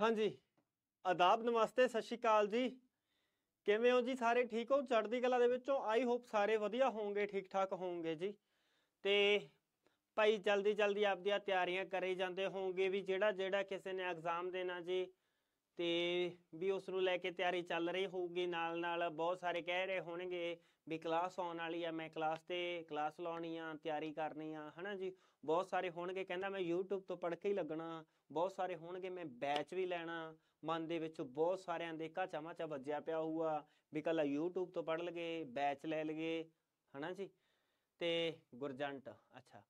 ਹਾਂਜੀ ਆਦਾਬ ਨਮਸਤੇ ਸਤਿ ਸ਼੍ਰੀ ਅਕਾਲ ਜੀ ਕਿਵੇਂ ਹੋ ਜੀ ਸਾਰੇ ਠੀਕ ਹੋ ਚੜ੍ਹਦੀ ਕਲਾ ਦੇ ਵਿੱਚੋਂ ਆਈ ਹੋਪ ਸਾਰੇ ਵਧੀਆ ਹੋਵੋਗੇ ਠੀਕ ਠਾਕ ਹੋਵੋਗੇ ਜੀ ਤੇ ਭਾਈ ਜਲਦੀ ਜਲਦੀ ਆਪਦੀਆਂ ਤਿਆਰੀਆਂ ਕਰੇ ਜਾਂਦੇ ਹੋਵੋਗੇ ਵੀ ਜਿਹੜਾ ਜਿਹੜਾ ਕਿਸੇ ਨੇ ਐਗਜ਼ਾਮ ਦੇਣਾ ਜੀ ਤੇ ਵੀ ਉਸ ਨੂੰ ਲੈ ਕੇ ਤਿਆਰੀ ਚੱਲ ਰਹੀ ਹੋਊਗੀ ਨਾਲ ਨਾਲ ਬਹੁਤ ਸਾਰੇ ਕਹਿ ਰਹੇ ਹੋਣਗੇ ਵੀ ਕਲਾਸ ਆਉਣ ਵਾਲੀ ਆ ਮੈਂ ਕਲਾਸ ਤੇ ਕਲਾਸ ਲਾਉਣੀ ਆ ਤਿਆਰੀ ਕਰਨੀ ਆ ਹਨਾ ਜੀ ਬਹੁਤ ਸਾਰੇ ਹੋਣਗੇ ਕਹਿੰਦਾ ਮੈਂ YouTube ਤੋਂ ਪੜ੍ਹ ਕੇ ਹੀ ਲੱਗਣਾ ਬਹੁਤ ਸਾਰੇ ਹੋਣਗੇ ਮੈਂ ਬੈਚ ਵੀ ਲੈਣਾ ਮਨ ਦੇ ਵਿੱਚ ਬਹੁਤ ਸਾਰਿਆਂ ਦੇ ਕਾਚਾ ਮਾਚਾ ਵੱਜਿਆ ਪਿਆ ਹੋਊਗਾ ਵੀ ਕੱਲਾ YouTube ਤੋਂ ਪੜ੍ਹ ਲਗੇ ਬੈਚ ਲੈ ਲਗੇ ਹਨਾ ਜੀ ਤੇ ਗੁਰਜੰਟ ਅੱਛਾ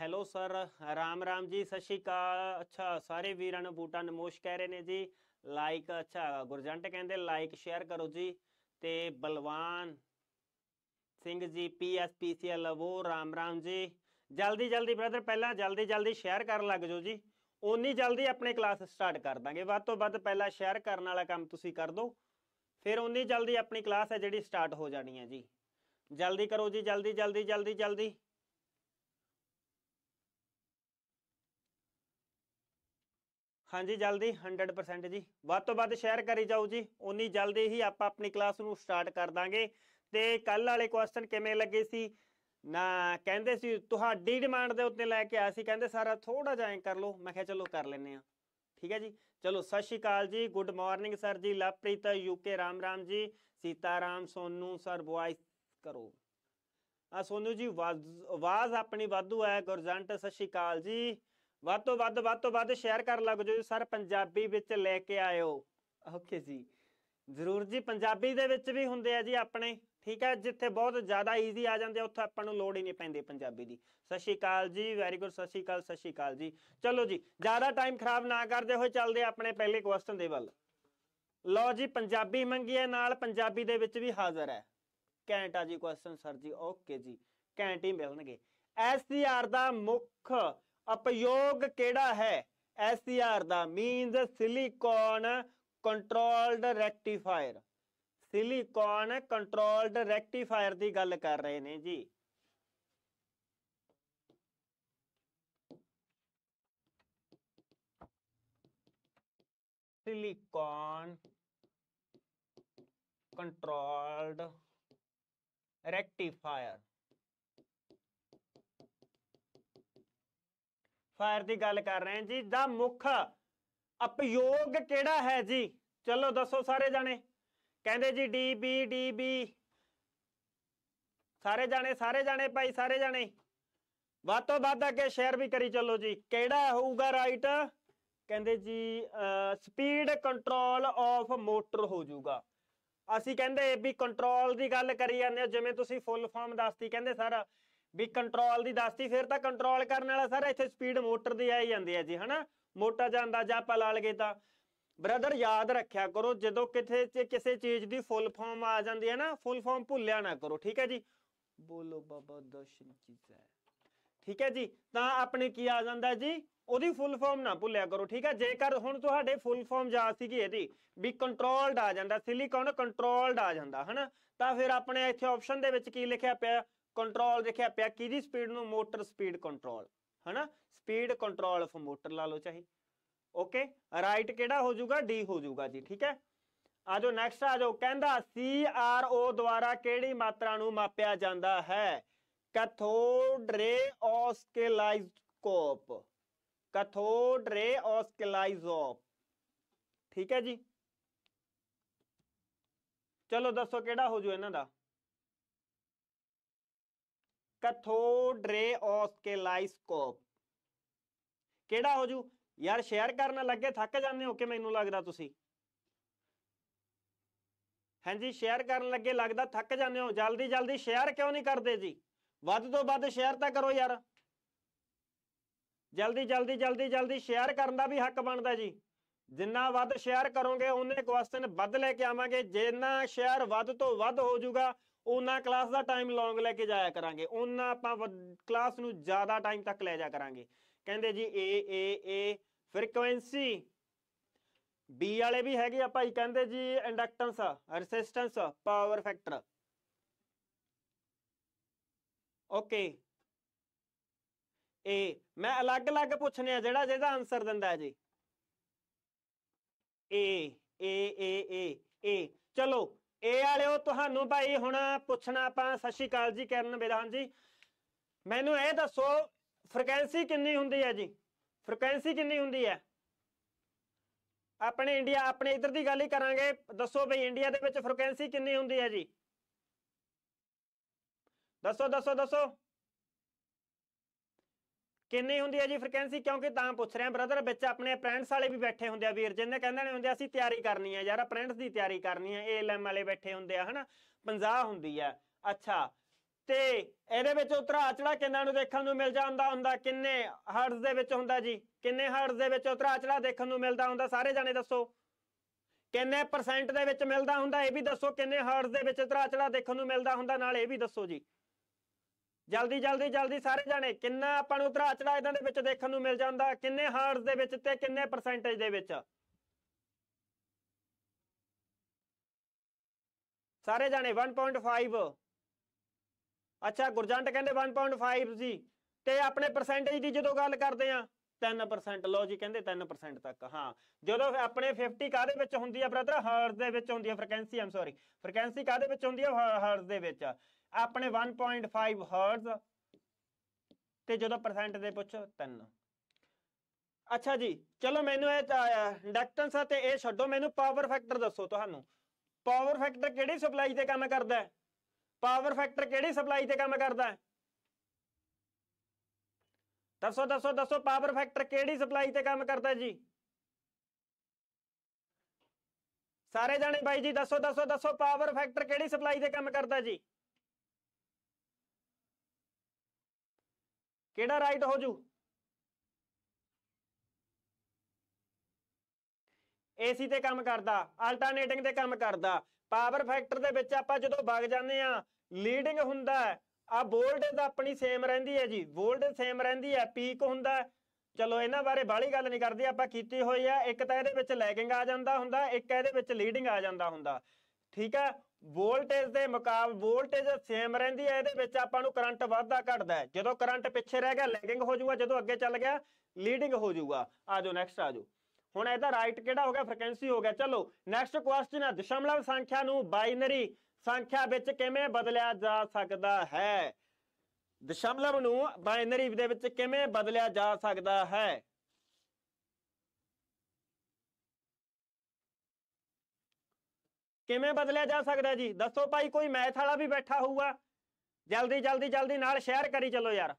ਹੈਲੋ ਸਰ ਰਾਮ ਰਾਮ ਜੀ ਸਤਿ ਸ਼੍ਰੀ ਅਕਾਲ ਅੱਛਾ ਸਾਰੇ ਵੀਰਾਂ ਨੂੰ ਬੂਟਾ ਨਮੋਸ਼ ਕਹਿ ਰਹੇ ਨੇ ਜੀ ਲਾਈਕ ਅੱਛਾ ਗੁਰਜੰਟ ਕਹਿੰਦੇ ਲਾਈਕ ਸ਼ੇਅਰ ਕਰੋ ਜੀ ਤੇ ਬਲਵਾਨ ਸਿੰਘ ਜੀ ਪੀਐਸਪੀਸੀਐਲ ਲਵੋ ਰਾਮ ਰਾਮ ਜੀ ਜਲਦੀ ਜਲਦੀ ਬ੍ਰਦਰ ਪਹਿਲਾਂ ਜਲਦੀ ਜਲਦੀ ਸ਼ੇਅਰ ਕਰਨ ਲੱਗ ਜਾਓ ਜੀ ਉਨੀ ਜਲਦੀ ਆਪਣੇ ਕਲਾਸ ਸਟਾਰਟ ਕਰ ਦਾਂਗੇ ਵੱਧ ਤੋਂ ਵੱਧ ਪਹਿਲਾਂ ਸ਼ੇਅਰ ਕਰਨ ਵਾਲਾ ਕੰਮ ਤੁਸੀਂ ਕਰ ਦਿਓ ਫਿਰ ਉਨੀ ਜਲਦੀ ਆਪਣੀ ਕਲਾਸ ਹੈ ਜਿਹੜੀ ਸਟਾਰਟ ਹੋ ਜਾਣੀ ਹੈ ਜੀ ਜਲਦੀ ਕਰੋ ਜੀ ਜਲਦੀ ਜਲਦੀ ਜਲਦੀ ਜਲਦੀ ਹਾਂਜੀ ਜਲਦੀ 100% ਜੀ ਵੱਧ ਤੋਂ ਵੱਧ ਸ਼ੇਅਰ ਕਰੀ ਜਾਓ ਜੀ ਓਨੀ ਜਲਦੀ ਹੀ ਆਪਾਂ ਆਪਣੀ ਕਲਾਸ ਨੂੰ ਸਟਾਰਟ ਕਰ ਦਾਂਗੇ ਤੇ ਕੱਲ ਵਾਲੇ ਕੁਐਸਚਨ ਕਿਵੇਂ ਲੱਗੇ ਸੀ ਨਾ ਕਹਿੰਦੇ ਸੀ ਤੁਹਾਡੀ ਡਿਮਾਂਡ ਦੇ ਉੱਤੇ ਲੈ ਕੇ ਆਇਆ ਸੀ ਕਹਿੰਦੇ ਸਾਰਾ ਥੋੜਾ ਜਿਹਾ ਕਰ ਲਓ ਮੈਂ ਕਿਹਾ ਚਲੋ ਕਰ ਲੈਨੇ ਆ ਠੀਕ ਹੈ ਜੀ ਚਲੋ ਸਤਿ ਸ਼੍ਰੀ ਅਕਾਲ ਜੀ ਗੁੱਡ ਮਾਰਨਿੰਗ ਸਰ ਜੀ Lovepreet UK Ram Ram ji Sita Ram Sonu sir voice ਕਰੋ ਆ ਸੋਨੂ ਜੀ ਆਵਾਜ਼ ਆਪਣੀ ਵਾਧੂ ਹੈ ਗੁਰਜੰਟ ਸਤਿ ਸ਼੍ਰੀ ਅਕਾਲ ਜੀ ਵੱਧ ਤੋਂ ਵੱਧ ਵੱਧ ਤੋਂ ਵੱਧ ਸ਼ੇਅਰ ਕਰ ਲੱਗ ਜੋ ਸਰ ਪੰਜਾਬੀ ਵਿੱਚ ਲੈ ਕੇ ਆਇਓ ਓਕੇ ਜੀ ਜ਼ਰੂਰ ਜੀ ਪੰਜਾਬੀ ਦੇ ਵਿੱਚ ਵੀ ਹੁੰਦੇ ਆ ਜੀ ਆਪਣੇ ਠੀਕ ਹੈ ਜਿੱਥੇ ਬਹੁਤ ਜ਼ਿਆਦਾ ਈਜ਼ੀ ਆ ਜਾਂਦੇ ਉੱਥੇ ਆਪਾਂ ਨੂੰ ਲੋੜ ਹੀ ਨਹੀਂ ਪੈਂਦੀ ਪੰਜਾਬੀ ਦੀ ਸਤਿ ਸ਼੍ਰੀ ਅਕਾਲ ਜੀ ਵੈਰੀ ਗੁੱਡ ਸਤਿ ਸ਼੍ਰੀ ਅਕਾਲ ਸਤਿ ਸ਼੍ਰੀ ਅਕਾਲ ਜੀ ਚਲੋ ਜੀ ਜ਼ਿਆਦਾ ਟਾਈਮ ਖਰਾਬ ਨਾ ਕਰਦੇ ਹੋਏ ਚੱਲਦੇ ਆਪਣੇ ਪਹਿਲੇ ਕੁਐਸਚਨ ਦੇ ਵੱਲ ਲਓ ਜੀ ਪੰਜਾਬੀ ਮੰਗੀ ਹੈ ਨਾਲ ਪੰਜਾਬੀ ਦੇ ਵਿੱਚ ਵੀ ਹਾਜ਼ਰ ਹੈ ਕੈਂਟਾ ਜੀ ਕੁਐਸਚਨ ਸਰ ਜੀ ਓਕੇ ਜੀ ਕੈਂਟ ਹੀ ਮਿਲਣਗੇ ਐਸਸੀਆਰ ਦਾ ਮੁੱਖ ਉਪਯੋਗ ਕਿਹੜਾ ਹੈ SCR ਦਾ means silicon controlled rectifier silicon controlled rectifier ਦੀ ਗੱਲ ਕਰ ਰਹੇ ਨੇ ਜੀ silicon ਕੰਟਰੋਲਡ ਰੈਕਟੀਫਾਇਰ ਫਾਇਰ ਦੀ ਗੱਲ ਕਰ ਰਹੇ ਹਾਂ ਜੀ ਦਾ ਮੁੱਖ ਉਪਯੋਗ ਕਿਹੜਾ ਹੈ ਜੀ ਚਲੋ ਦੱਸੋ ਸਾਰੇ ਜਾਣੇ ਕਹਿੰਦੇ ਜੀ ਡੀਬੀ ਡੀਬੀ ਸਾਰੇ ਜਾਣੇ ਸਾਰੇ ਜਾਣੇ ਭਾਈ ਸਾਰੇ ਜਾਣੇ ਵੱਧ ਤੋਂ ਵੱਧ ਅੱਗੇ ਸ਼ੇਅਰ ਵੀ ਕਰੀ ਚੱਲੋ ਜੀ ਕਿਹੜਾ ਹੋਊਗਾ ਰਾਈਟ ਕਹਿੰਦੇ ਜੀ ਸਪੀਡ ਕੰਟਰੋਲ ਆਫ ਮੋਟਰ ਹੋ ਜਾਊਗਾ ਅਸੀਂ ਕਹਿੰਦੇ ਵੀ ਕੰਟਰੋਲ ਦੀ ਗੱਲ ਕਰੀ ਜਾਂਦੇ ਜਿਵੇਂ ਤੁਸੀਂ ਫੁੱਲ ਫਾਰਮ ਦੱਸਤੀ ਕਹਿੰਦੇ ਸਰ ਵੀ ਕੰਟਰੋਲ ਦੀ ਦੱਸਤੀ ਫਿਰ ਤਾਂ ਕੰਟਰੋਲ ਕਰਨ ਵਾਲਾ ਸਾਰਾ ਇੱਥੇ ਸਪੀਡ ਮੋਟਰ ਦੀ ਆਈ ਜਾਂਦੀ ਹੈ ਜੀ ਹਨਾ ਮੋਟਾ ਜਾਂ ਅੰਦਾਜ਼ਾ ਆਪਾਂ ਲਾ ਲਗੇ ਤਾਂ ਬ੍ਰਦਰ ਯਾਦ ਰੱਖਿਆ ਕਰੋ ਜਦੋਂ ਕਿਥੇ ਕਿਸੇ ਚੀਜ਼ ਦੀ ਫੁੱਲ ਫਾਰਮ ਆ ਜਾਂਦੀ ਹੈ ਨਾ ਫੁੱਲ ਫਾਰਮ ਭੁੱਲਿਆ ਨਾ ਕਰੋ ਠੀਕ ਹੈ ਜੀ ਬੋਲੋ ਬਾਬਾ ਦਰਸ਼ਨ ਹੈ ਠੀਕ ਹੈ ਜੀ ਤਾਂ ਆਪਣੇ ਕੀ ਆ ਜਾਂਦਾ ਜੀ ਉਹਦੀ ਫੁੱਲ ਫਾਰਮ ਨਾ ਭੁੱਲਿਆ ਕਰੋ ਠੀਕ ਹੈ ਜੇਕਰ ਹੁਣ ਤੁਹਾਡੇ ਫੁੱਲ ਫਾਰਮ ਜਾ ਕਿ ਇਹਦੀ ਵੀ ਕੰਟਰੋਲਡ ਆ ਜਾਂਦਾ ਸਿਲੀਕਨ ਕੰਟਰੋਲਡ ਆ ਜਾਂਦਾ ਹਨਾ ਤਾਂ ਫਿਰ ਆਪਣੇ ਇੱਥੇ ਆਪਸ਼ਨ ਦੇ ਵਿੱਚ ਕੀ ਲਿਖਿਆ ਪਿਆ ਕੰਟਰੋਲ ਦੇਖਿਆ ਪਿਆ ਕਿਹਦੀ ਸਪੀਡ ਨੂੰ ਮੋਟਰ ਸਪੀਡ ਕੰਟਰੋਲ ਹਨਾ ਸਪੀਡ ਕੰਟਰੋਲ ਆਫ ਮੋਟਰ ਲਾ ਲਓ ਚਾਹੀ ਓਕੇ ਰਾਈਟ ਕਿਹੜਾ ਹੋ ਜਾਊਗਾ ਡੀ ਹੋ ਜਾਊਗਾ ਜੀ ਠੀਕ ਹੈ ਆਜੋ ਨੈਕਸਟ ਆਜੋ ਕਹਿੰਦਾ ਸੀ ਓ ਦੁਆਰਾ ਕਿਹੜੀ ਮਾਤਰਾ ਨੂੰ ਮਾਪਿਆ ਜਾਂਦਾ ਹੈ ਕੈਥੋਡ ਰੇ ਆਸਕੇਲਾਈਜ਼ਕੋਪ ਕੈਥੋਡ ਰੇ ਆਸਕੇਲਾਈਜ਼ੋਪ ਠੀਕ ਹੈ ਜੀ ਚਲੋ ਦੱਸੋ ਕਿਹੜਾ ਹੋ ਜੂ ਇਹਨਾਂ ਦਾ ਕੈਥੋਡ ਰੇ ਆਸਕੇਲਾਈਸਕੋਪ ਕਿਹੜਾ ਹੋ ਜੂ ਯਾਰ ਸ਼ੇਅਰ ਕਰਨ ਲੱਗੇ ਥੱਕ ਜਾਂਦੇ ਹੋ ਕਿ ਮੈਨੂੰ ਲੱਗਦਾ ਤੁਸੀਂ ਹਾਂਜੀ ਸ਼ੇਅਰ ਕਰਨ ਲੱਗੇ ਲੱਗਦਾ ਥੱਕ ਜਾਂਦੇ ਹੋ ਜਲਦੀ ਜਲਦੀ ਸ਼ੇਅਰ ਕਿਉਂ ਨਹੀਂ ਕਰਦੇ ਜੀ ਵੱਧ ਤੋਂ ਵੱਧ ਸ਼ੇਅਰ ਤਾਂ ਕਰੋ ਯਾਰ ਜਲਦੀ ਜਲਦੀ ਜਲਦੀ ਜਲਦੀ ਸ਼ੇਅਰ ਕਰਨ ਦਾ ਵੀ ਹੱਕ ਬਣਦਾ ਜੀ ਜਿੰਨਾ ਵੱਧ ਸ਼ੇਅਰ ਕਰੋਗੇ ਉਹਨੇ ਕੁਐਸਚਨ ਵੱਧ ਲੈ ਕੇ ਆਵਾਂਗੇ ਜਿੰਨਾ ਸ਼ੇਅਰ ਵੱਧ ਤੋਂ ਵੱਧ ਹੋ ਜਾਊਗਾ ਉਹਨਾਂ ਕਲਾਸ ਦਾ ਟਾਈਮ ਲੌਂਗ ਲੈ ਕੇ ਜਾਇਆ ਕਰਾਂਗੇ ਉਹਨਾਂ ਆਪਾਂ ਕਲਾਸ ਨੂੰ ਜ਼ਿਆਦਾ ਟਾਈਮ ਤੱਕ ਲੈ ਜਾ ਕਰਾਂਗੇ ਕਹਿੰਦੇ ਜੀ ਏ ਏ ਏ ਫ੍ਰੀਕੁਐਂਸੀ ਬੀ ਵਾਲੇ ਵੀ ਹੈਗੇ ਆ ਭਾਈ ਕਹਿੰਦੇ ਜੀ inductance resistance power factor okay ਏ ਮੈਂ ਅਲੱਗ-ਅਲੱਗ ਪੁੱਛਨੇ ਆ ਜਿਹੜਾ ਜਿਹਦਾ ਆਨਸਰ ਦਿੰਦਾ ਹੈ ਜੀ ਏ ਏ ਏ ਏ ਏ ਚਲੋ ਇਹ ਵਾਲਿਓ ਤੁਹਾਨੂੰ ਭਾਈ ਹੁਣ ਪੁੱਛਣਾ ਆਪਾਂ ਸਤਿ ਸ਼੍ਰੀ ਅਕਾਲ ਜੀ ਕਰਨ ਵਿਧਾਨ ਜੀ ਮੈਨੂੰ ਇਹ ਦੱਸੋ ਫ੍ਰੀਕਵੈਂਸੀ ਕਿੰਨੀ ਹੁੰਦੀ ਹੈ ਜੀ ਫ੍ਰੀਕਵੈਂਸੀ ਕਿੰਨੀ ਹੁੰਦੀ ਹੈ ਆਪਣੇ ਇੰਡੀਆ ਆਪਣੇ ਇਧਰ ਦੀ ਗੱਲ ਹੀ ਕਰਾਂਗੇ ਦੱਸੋ ਭਾਈ ਇੰਡੀਆ ਦੇ ਵਿੱਚ ਫ੍ਰੀਕਵੈਂਸੀ ਕਿੰਨੀ ਹੁੰਦੀ ਹੈ ਜੀ ਦੱਸੋ ਦੱਸੋ ਦੱਸੋ ਕਿੰਨੀ ਹੁੰਦੀ ਹੈ ਜੀ ਫ੍ਰੀਕੁਐਂਸੀ ਕਿਉਂਕਿ ਤਾਂ ਪੁੱਛ ਰਿਹਾ ਬ੍ਰਦਰ ਵਿੱਚ ਆਪਣੇ ਅਪ੍ਰੈਂਟਸ ਵਾਲੇ ਵੀ ਬੈਠੇ ਹੁੰਦੇ ਆ ਵੀਰ ਜਿੰਨੇ ਕਹਿੰਦੇ ਨੇ ਹੁੰਦੇ ਅਸੀਂ ਤਿਆਰੀ ਕਰਨੀ ਹੈ ਯਾਰ ਅਪ੍ਰੈਂਟਸ ਦੀ ਤਿਆਰੀ ਕਰਨੀ ਹੈ ਏਐਲਐਮ ਵਾਲੇ ਬੈਠੇ ਹੁੰਦੇ ਆ ਹਨਾ 50 ਹੁੰਦੀ ਹੈ ਅੱਛਾ ਤੇ ਇਹਦੇ ਵਿੱਚ ਉਤਰਾ ਚੜਾ ਕਿੰਨਾ ਨੂੰ ਦੇਖਣ ਨੂੰ ਮਿਲ ਜਾਂਦਾ ਹੁੰਦਾ ਕਿੰਨੇ ਹਰਟਸ ਦੇ ਵਿੱਚ ਹੁੰਦਾ ਜੀ ਕਿੰਨੇ ਹਰਟਸ ਦੇ ਵਿੱਚ ਉਤਰਾ ਚੜਾ ਦੇਖਣ ਨੂੰ ਮਿਲਦਾ ਹੁੰਦਾ ਸਾਰੇ ਜਾਣੇ ਦੱਸੋ ਕਿੰਨੇ ਪਰਸੈਂਟ ਦੇ ਵਿੱਚ ਮਿਲਦਾ ਹੁੰਦਾ ਇਹ ਵੀ ਦੱਸੋ ਕਿੰਨੇ ਹਰਟਸ ਦੇ ਵਿੱਚ ਉਤਰਾ ਚੜਾ ਦੇਖਣ ਨੂੰ ਮਿਲਦਾ ਹੁੰਦਾ ਨਾਲ ਇਹ ਵੀ ਦੱਸੋ ਜੀ ਜਲਦੀ ਜਲਦੀ ਜਲਦੀ ਸਾਰੇ ਜਾਣੇ ਕਿੰਨਾ ਆਪਾਂ ਨੂੰ ਉਤਰਾ ਚੜਾ ਇਹਨਾਂ ਦੇ ਵਿੱਚ ਦੇਖਣ ਨੂੰ ਮਿਲ ਜਾਂਦਾ ਕਿੰਨੇ ਹਾਰਡਸ ਦੇ ਵਿੱਚ ਤੇ ਕਿੰਨੇ ਪਰਸੈਂਟੇਜ ਦੇ ਵਿੱਚ ਸਾਰੇ ਜਾਣੇ 1.5 ਅੱਛਾ ਗੁਰਜੰਟ ਕਹਿੰਦੇ 1.5 ਜੀ ਤੇ ਆਪਣੇ ਪਰਸੈਂਟੇਜ ਦੀ ਜਦੋਂ ਗੱਲ ਕਰਦੇ ਆ 3% ਲਓ ਜੀ ਕਹਿੰਦੇ 3% ਤੱਕ ਹਾਂ ਜਦੋਂ ਆਪਣੇ 50 ਕਾਦੇ ਵਿੱਚ ਹੁੰਦੀ ਆ ਬ੍ਰਦਰ ਹਰਟਜ਼ ਦੇ ਵਿੱਚ ਹੁੰਦੀ ਆ ਫ੍ਰੀਕੁਐਂਸੀ ਆਮ ਸੌਰੀ ਫ੍ਰੀਕੁਐਂਸੀ ਕਾਦੇ ਵਿੱਚ ਹੁੰਦੀ ਆ ਹਰਟਜ਼ ਦੇ ਵਿੱਚ ਆਪਣੇ 1.5 ਹਰਟਜ਼ ਤੇ ਜਦੋਂ ਪਰਸੈਂਟ ਦੇ ਪੁੱਛੋ 3 ਅੱਛਾ ਜੀ ਚਲੋ ਮੈਨੂੰ ਇਹ ਇੰਡਕਟੈਂਸ ਆ ਤੇ ਇਹ ਛੱਡੋ ਮੈਨੂੰ ਪਾਵਰ ਫੈਕਟਰ ਦੱਸੋ ਤੁਹਾਨੂੰ ਪਾਵਰ ਫੈਕਟਰ ਕਿਹੜੀ ਸਪਲਾਈ ਤੇ ਕੰਮ ਕਰਦਾ ਹੈ ਪਾਵਰ ਫੈਕਟਰ ਕਿਹੜੀ ਸਪਲਾਈ ਤੇ ਕੰਮ ਕਰਦਾ ਹੈ ਦੱਸੋ ਦੱਸੋ ਦੱਸੋ ਪਾਵਰ ਫੈਕਟਰ ਕਿਹੜੀ ਸਪਲਾਈ ਤੇ ਕੰਮ ਕਰਦਾ ਜੀ ਸਾਰੇ ਜਾਣੇ ਬਾਈ ਜੀ ਦੱਸੋ ਦੱਸੋ ਦੱਸੋ ਪਾਵਰ ਫੈਕਟਰ ਕਿਹੜੀ ਸਪਲਾਈ ਤੇ ਕੰਮ ਕਰਦਾ ਜੀ ਕਿਹੜਾ ਰਾਈਟ ਹੋ ਜੂ ਏਸੀ ਤੇ ਕੰਮ ਕਰਦਾ ਅਲਟਰਨੇਟਿੰਗ ਤੇ ਕੰਮ ਕਰਦਾ ਪਾਵਰ ਫੈਕਟਰ ਦੇ ਵਿੱਚ ਆਪਾਂ ਜਦੋਂ ਵਗ ਜਾਂਦੇ ਆ ਲੀਡਿੰਗ ਹੁੰਦਾ ਹੈ ਆ ਵੋਲਟੇਜ ਆਪਣੀ ਸੇਮ ਰਹਿੰਦੀ ਹੈ ਜੀ ਵੋਲਟੇਜ ਸੇਮ ਰਹਿੰਦੀ ਹੈ ਪੀਕ ਹੁੰਦਾ ਚਲੋ ਇਹਨਾਂ ਬਾਰੇ ਬਾਲੀ ਗੱਲ ਨਹੀਂ ਕਰਦੇ ਆਪਾਂ ਕੀਤੀ ਹੋਈ ਆ ਇੱਕ ਤਾਂ ਇਹਦੇ ਵਿੱਚ ਲੈਗਿੰਗ ਆ ਜਾਂਦਾ ਹੁੰਦਾ ਇੱਕ ਇਹਦੇ ਵਿੱਚ ਲੀਡਿੰਗ ਆ ਜਾਂਦਾ ਹੁੰਦਾ ਠੀਕ ਹੈ ਵੋਲਟੇਜ ਦੇ ਮੁਕਾਬ ਵੋਲਟੇਜ ਸੇਮ ਰਹਿੰਦੀ ਹੈ ਇਹਦੇ ਵਿੱਚ ਆਪਾਂ ਨੂੰ ਕਰੰਟ ਵੱਧਦਾ ਘਟਦਾ ਹੈ ਜਦੋਂ ਕਰੰਟ ਪਿੱਛੇ ਰਹਿ ਗਿਆ ਲੈਗਿੰਗ ਹੋ ਜਾਊਗਾ ਜਦੋਂ ਅੱਗੇ ਚੱਲ ਗਿਆ ਲੀਡਿੰਗ ਹੋ ਜਾਊਗਾ ਆਜੋ ਨੈਕਸਟ ਆਜੋ ਹੁਣ ਇਹਦਾ ਰਾਈਟ ਕਿਹੜਾ ਹੋ ਗਿਆ ਫ੍ਰੀਕਵੈਂਸੀ ਹੋ ਗਿਆ ਚਲੋ ਨੈਕਸਟ ਕੁਐਸਚਨ ਹੈ ਦਸ਼ਮਲਵ ਸੰਖਿਆ ਨੂੰ ਬਾਈਨਰੀ ਸੰਖਿਆ ਵਿੱਚ ਕਿਵੇਂ ਬਦਲਿਆ ਜਾ ਸਕਦਾ ਹੈ ਦਸ਼ਮਲਵ ਨੂੰ ਬਾਇਨਰੀ ਦੇ ਵਿੱਚ ਕਿਵੇਂ ਬਦਲਿਆ ਜਾ ਸਕਦਾ ਹੈ ਕਿਵੇਂ ਬਦਲਿਆ ਜਾ ਸਕਦਾ ਜੀ ਦੱਸੋ ਭਾਈ ਕੋਈ ਮੈਥ ਵਾਲਾ ਵੀ ਬੈਠਾ ਹੋਊਗਾ ਜਲਦੀ ਜਲਦੀ ਜਲਦੀ ਨਾਲ ਸ਼ੇਅਰ ਕਰੀ ਚੱਲੋ ਯਾਰ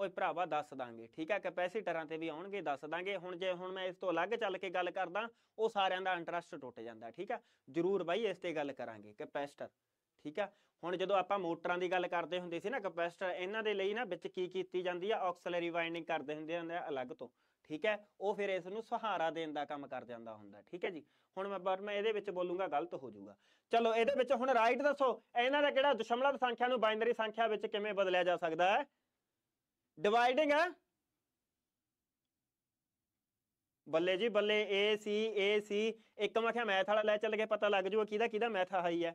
ਓਏ ਭਰਾਵਾ ਦੱਸ ਦਾਂਗੇ ਠੀਕ ਹੈ ਕੈਪੈਸੀਟਰਾਂ ਤੇ ਵੀ ਆਉਣਗੇ ਦੱਸ ਦਾਂਗੇ ਹੁਣ ਜੇ ਹੁਣ ਮੈਂ ਇਸ ਤੋਂ ਅਲੱਗ ਚੱਲ ਕੇ ਗੱਲ ਕਰਦਾ ਉਹ ਸਾਰਿਆਂ ਦਾ ਇੰਟਰਸਟ ਟੁੱਟ ਜਾਂਦਾ ਠੀਕ ਹੈ ਜ਼ਰੂਰ ਬਾਈ ਇਸ ਤੇ ਗੱਲ ਕਰਾਂਗੇ ਕੈਪੈਸੀਟਰ ਠੀਕ ਆ ਹੁਣ ਜਦੋਂ ਆਪਾਂ ਮੋਟਰਾਂ ਦੀ ਗੱਲ ਕਰਦੇ ਹੁੰਦੇ ਸੀ ਨਾ ਕੈਪੈਸੀਟਰ ਇਹਨਾਂ ਦੇ ਲਈ ਨਾ ਵਿੱਚ ਕੀ ਕੀਤੀ ਜਾਂਦੀ ਆ ਆਕਸਲਰੀ ਵਾਈਂਡਿੰਗ ਕਰਦੇ ਹੁੰਦੇ ਹੁੰਦੇ ਆ ਅਲੱਗ ਤੋਂ ਠੀਕ ਹੈ ਉਹ ਫਿਰ ਇਸ ਨੂੰ ਸਹਾਰਾ ਦੇਣ ਦਾ ਕੰਮ ਕਰ ਜਾਂਦਾ ਹੁੰਦਾ ਠੀਕ ਹੈ ਜੀ ਹੁਣ ਮੈਂ ਪਰ ਮੈਂ ਇਹਦੇ ਵਿੱਚ ਬੋਲੂੰਗਾ ਗਲਤ ਹੋ ਜਾਊਗਾ ਚਲੋ ਇਹਦੇ ਵਿੱਚ ਹੁਣ ਰਾਈਟ ਦੱਸੋ ਇਹਨਾਂ ਦਾ ਕਿਹੜਾ ਦਸ਼ਮਲਵ ਸੰਖਿਆ ਨੂੰ ਬਾਈਨਰੀ ਸੰਖਿਆ ਵਿੱਚ ਕਿਵੇਂ ਬਦਲਿਆ ਜਾ ਸਕਦਾ ਹੈ ਡਿਵਾਈਡਿੰਗ ਹੈ ਬੱਲੇ ਜੀ ਬੱਲੇ ਏ ਸੀ ਏ ਸੀ ਇੱਕ ਮੈਂ ਕਿਹਾ ਮੈਥ ਵਾਲਾ ਲੈ ਚੱਲ ਕੇ ਪਤਾ ਲੱਗ ਜੂਗਾ ਕਿਹਦਾ ਕਿਹਦਾ ਮੈਥ ਹਾਈ ਹੈ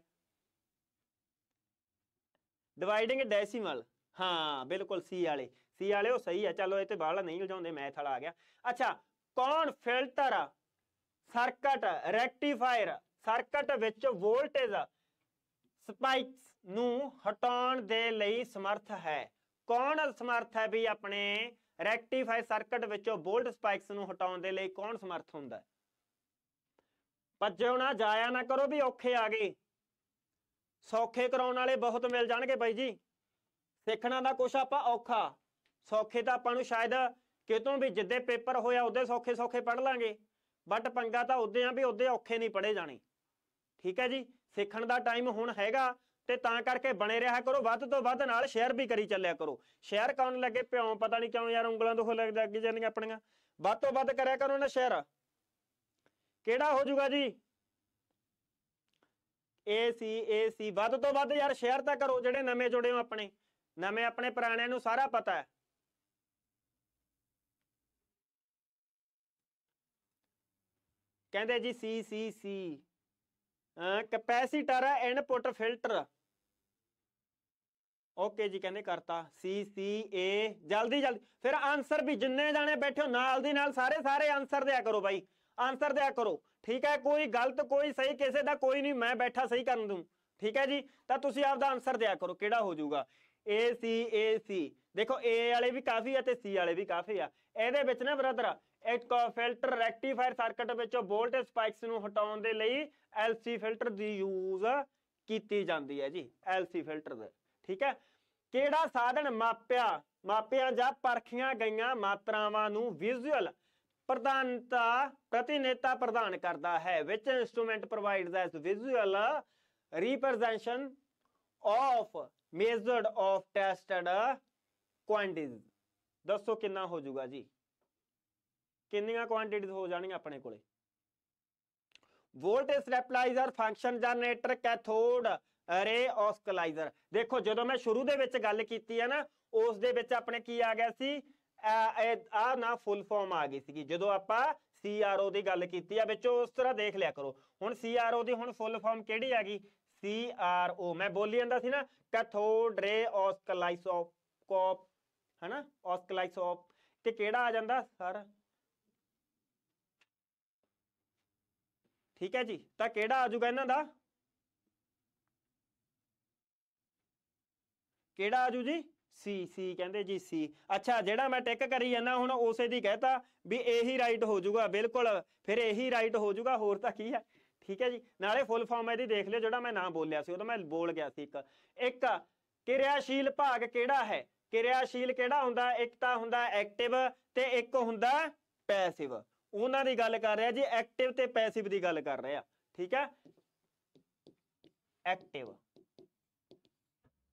ਡਿਵਾਈਡਿੰਗ ਡੈਸੀਮਲ ਹਾਂ ਬਿਲਕੁਲ ਸੀ ਵਾਲੇ ਸੀ ਵਾਲੇ ਉਹ ਸਹੀ ਹੈ ਚਲੋ ਇਹ ਤੇ ਬਾਹਲਾ ਨਹੀਂ ਲਜਾਉਂਦੇ ਮੈਥ ਵਾਲਾ ਆ ਗਿਆ ਅੱਛਾ ਕੌਣ ਫਿਲਟਰ ਸਰਕਟ ਰੈਕਟੀਫਾਇਰ ਸਰਕਟ ਵਿੱਚ ਵੋਲਟੇਜ ਸਪਾਈਕਸ ਨੂੰ ਹਟਾਉਣ ਦੇ ਲਈ ਸਮਰਥ ਹੈ ਕੌਣ ਸਮਰਥ ਹੈ ਵੀ ਆਪਣੇ ਰੈਕਟੀਫਾਈ ਸਰਕਟ ਵਿੱਚੋਂ ਬੋਲਟ ਸਪਾਈਕਸ ਨੂੰ ਹਟਾਉਣ ਦੇ ਲਈ ਕੌਣ ਸਮਰਥ ਹੁੰਦਾ ਹੈ ਭੱਜੋ ਨਾ ਜਾਇਆ ਨਾ ਕਰੋ ਵੀ ਔਖੇ ਆ ਗਏ ਸੌਖੇ ਕਰਾਉਣ ਵਾਲੇ ਬਹੁਤ ਮਿਲ ਜਾਣਗੇ ਬਾਈ ਜੀ ਸਿੱਖਣਾ ਦਾ ਕੁਝ ਆਪਾਂ ਔਖਾ ਸੌਖੇ ਤਾਂ ਆਪਾਂ ਨੂੰ ਸ਼ਾਇਦ ਕਿਤੋਂ ਵੀ ਜਿੱਦੇ ਪੇਪਰ ਹੋਇਆ ਉਹਦੇ ਸੌਖੇ ਸੌਖੇ ਪੜ ਲਾਂਗੇ ਬਟ ਪੰਗਾ ਤਾਂ ਉਹਦੇ ਆ ਵੀ ਉਹਦੇ ਔਖੇ ਨਹੀਂ ਪੜੇ ਜਾਣੇ ਠੀਕ ਹੈ ਜੀ ਸਿੱਖਣ ਦਾ ਟਾਈਮ ਹੁਣ ਹੈਗਾ ਤੇ ਤਾਂ ਕਰਕੇ ਬਣੇ ਰਿਹਾ ਕਰੋ ਵੱਧ ਤੋਂ ਵੱਧ ਨਾਲ ਸ਼ੇਅਰ ਵੀ ਕਰੀ ਚੱਲਿਆ ਕਰੋ ਸ਼ੇਅਰ ਕਰਨ ਲੱਗੇ ਪਿਓ ਪਤਾ ਨਹੀਂ ਕਿਉਂ ਯਾਰ ਉਂਗਲਾਂ ਦੁਖ ਲੱਗ ਜਾਂਦੀ ਜਾਂਦੀਆਂ ਆਪਣੀਆਂ ਵੱਧ ਤੋਂ ਵੱਧ ਕਰਿਆ ਕਰੋ ਨਾ ਸ਼ੇਅਰ ਕਿਹੜਾ ਹੋ ਜਾਊਗਾ ਜੀ ਏਸੀ ਏਸੀ ਵੱਧ ਤੋਂ ਵੱਧ ਯਾਰ ਸ਼ੇਅਰ ਤਾਂ ਕਰੋ ਜਿਹੜੇ ਨਵੇਂ ਜੁੜੇ ਹੋ ਆਪਣੇ ਨਵੇਂ ਆਪਣੇ ਪੁਰਾਣਿਆਂ ਨੂੰ ਸਾਰਾ ਪਤਾ ਹੈ ਕਹਿੰਦੇ ਜੀ ਸੀ ਸੀ ਸੀ ਕਪੈਸੀਟਰ ਹੈ ਇਨਪੁਟ ਫਿਲਟਰ ਓਕੇ ਜੀ ਕਹਿੰਦੇ ਕਰਤਾ ਸੀ ਸੀ ਏ ਜਲਦੀ ਜਲਦੀ ਫਿਰ ਆਨਸਰ ਵੀ ਜਿੰਨੇ ਜਾਣੇ ਬੈਠੇ ਹੋ ਨਾਲ ਦੀ ਨਾਲ ਸਾਰੇ ਸਾਰੇ ਆਨਸਰ ਦਿਆ ਕਰੋ ਬਾਈ ਆਨਸਰ ਦਿਆ ਕਰੋ ਠੀਕ ਹੈ ਕੋਈ ਗਲਤ ਕੋਈ ਸਹੀ ਕਿਸੇ ਦਾ ਕੋਈ ਨਹੀਂ ਮੈਂ ਬੈਠਾ ਸਹੀ ਕਰਨ ਦੂੰ ਠੀਕ ਹੈ ਜੀ ਤਾਂ ਤੁਸੀਂ ਆਪਦਾ ਆਨਸਰ ਦਿਆ ਕਰੋ ਕਿਹੜਾ ਹੋ ਜਾਊਗਾ ਏ ਸੀ ਏ ਸੀ ਦੇਖੋ ਏ ਵਾਲੇ ਵੀ ਕਾਫੀ ਆ ਤੇ ਸੀ ਵਾਲੇ ਵੀ ਕਾਫੀ ਆ ਇਹਦੇ ਵਿੱਚ ਨਾ ਬ੍ਰਦਰ ਇੱਕ ਫਿਲਟਰ ਰੈਕਟੀਫਾਇਰ ਸਰਕਟ ਵਿੱਚੋਂ ਵੋਲਟੇਜ ਸਪਾਈਕਸ ਨੂੰ ਹਟਾਉਣ ਦੇ ਲਈ ਐਲਸੀ ਫਿਲਟਰ ਦੀ ਯੂਜ਼ ਕੀਤੀ ਜਾਂਦੀ ਹੈ ਜੀ ਐਲਸੀ ਫਿਲਟਰ ਦੇ ਠੀਕ ਹੈ ਕਿਹੜਾ ਸਾਧਨ ਮਾਪਿਆ ਮਾਪਿਆਂ ਜਾਂ ਪਰਖੀਆਂ ਗਈਆਂ ਮਾਤਰਾਵਾਂ ਨੂੰ ਵਿਜ਼ੂਅਲ ਪ੍ਰਧਾਨਤਾ ਪ੍ਰਤੀਨਿਧਤਾ ਪ੍ਰਦਾਨ ਕਰਦਾ ਹੈ ਵਿਚ instrument provides as visual representation of measured of tested quantities ਦੱਸੋ ਕਿੰਨਾ ਹੋ ਜਾਊਗਾ ਜੀ ਕਿੰਨੀਆਂ ਕੁਆਂਟੀਟੀਜ਼ ਹੋ ਜਾਣਗੀਆਂ ਆਪਣੇ ਕੋਲੇ voltage stabilizer function generator cathode ਰੇ ਆਸਕਲਾਈਜ਼ਰ ਦੇਖੋ ਜਦੋਂ ਮੈਂ ਸ਼ੁਰੂ ਦੇ ਵਿੱਚ ਗੱਲ ਕੀਤੀ ਹੈ ਨਾ ਉਸ ਦੇ ਵਿੱਚ ਆਪਣੇ ਕੀ ਆ ਗਿਆ ਸੀ ਆ ਨਾ ਫੁੱਲ ਫਾਰਮ ਆ ਗਈ ਸੀਗੀ ਜਦੋਂ ਆਪਾਂ CRO ਦੀ ਗੱਲ ਕੀਤੀ ਆ ਵਿੱਚੋਂ ਉਸ ਤਰ੍ਹਾਂ ਦੇਖ ਲਿਆ ਕਰੋ ਹੁਣ CRO ਦੀ ਹੁਣ ਫੁੱਲ ਫਾਰਮ ਕਿਹੜੀ ਆ ਗਈ CRO ਮੈਂ ਬੋਲੀ ਜਾਂਦਾ ਸੀ ਨਾ ਕੈਥੋਡ ਰੇ ਆਸਕਲਾਈਸੋਪ ਹਨਾ ਆਸਕਲਾਈਸੋਪ ਤੇ ਕਿਹੜਾ ਆ ਜਾਂਦਾ ਸਰ ਠੀਕ ਹੈ ਜੀ ਤਾਂ ਕਿਹੜਾ ਆ ਜਾਊਗਾ ਇਹਨਾਂ ਦਾ ਕਿਹੜਾ ਆਜੂ ਜੀ ਸੀ ਸੀ ਕਹਿੰਦੇ ਜੀ ਸੀ ਅੱਛਾ ਜਿਹੜਾ ਮੈਂ ਟਿਕ ਕਰੀ ਜਾਂਦਾ ਹੁਣ ਉਸੇ ਦੀ ਕਹਤਾ ਵੀ ਇਹੀ ਰਾਈਟ ਹੋ ਜਾਊਗਾ ਬਿਲਕੁਲ ਫਿਰ ਇਹੀ ਰਾਈਟ ਹੋ ਜਾਊਗਾ ਹੋਰ ਤਾਂ ਕੀ ਹੈ ਠੀਕ ਹੈ ਜੀ ਨਾਲੇ ਫੁੱਲ ਫਾਰਮ ਇਹਦੀ ਦੇਖ ਲਿਓ ਜਿਹੜਾ ਮੈਂ ਨਾ ਬੋਲਿਆ ਸੀ ਉਹ ਤਾਂ ਮੈਂ ਬੋਲ ਗਿਆ ਸੀ ਇੱਕ ਇੱਕ ਕਿਰਿਆਸ਼ੀਲ ਭਾਗ ਕਿਹੜਾ ਹੈ ਕਿਰਿਆਸ਼ੀਲ ਕਿਹੜਾ ਹੁੰਦਾ ਇੱਕ ਤਾਂ ਹੁੰਦਾ ਐਕਟਿਵ ਤੇ ਇੱਕ ਹੁੰਦਾ ਪੈਸਿਵ ਉਹਨਾਂ ਦੀ ਗੱਲ ਕਰ ਰਿਹਾ ਜੀ ਐਕਟਿਵ ਤੇ ਪੈਸਿਵ ਦੀ ਗੱਲ ਕਰ ਰਿਹਾ ਠੀਕ ਹੈ ਐਕਟਿਵ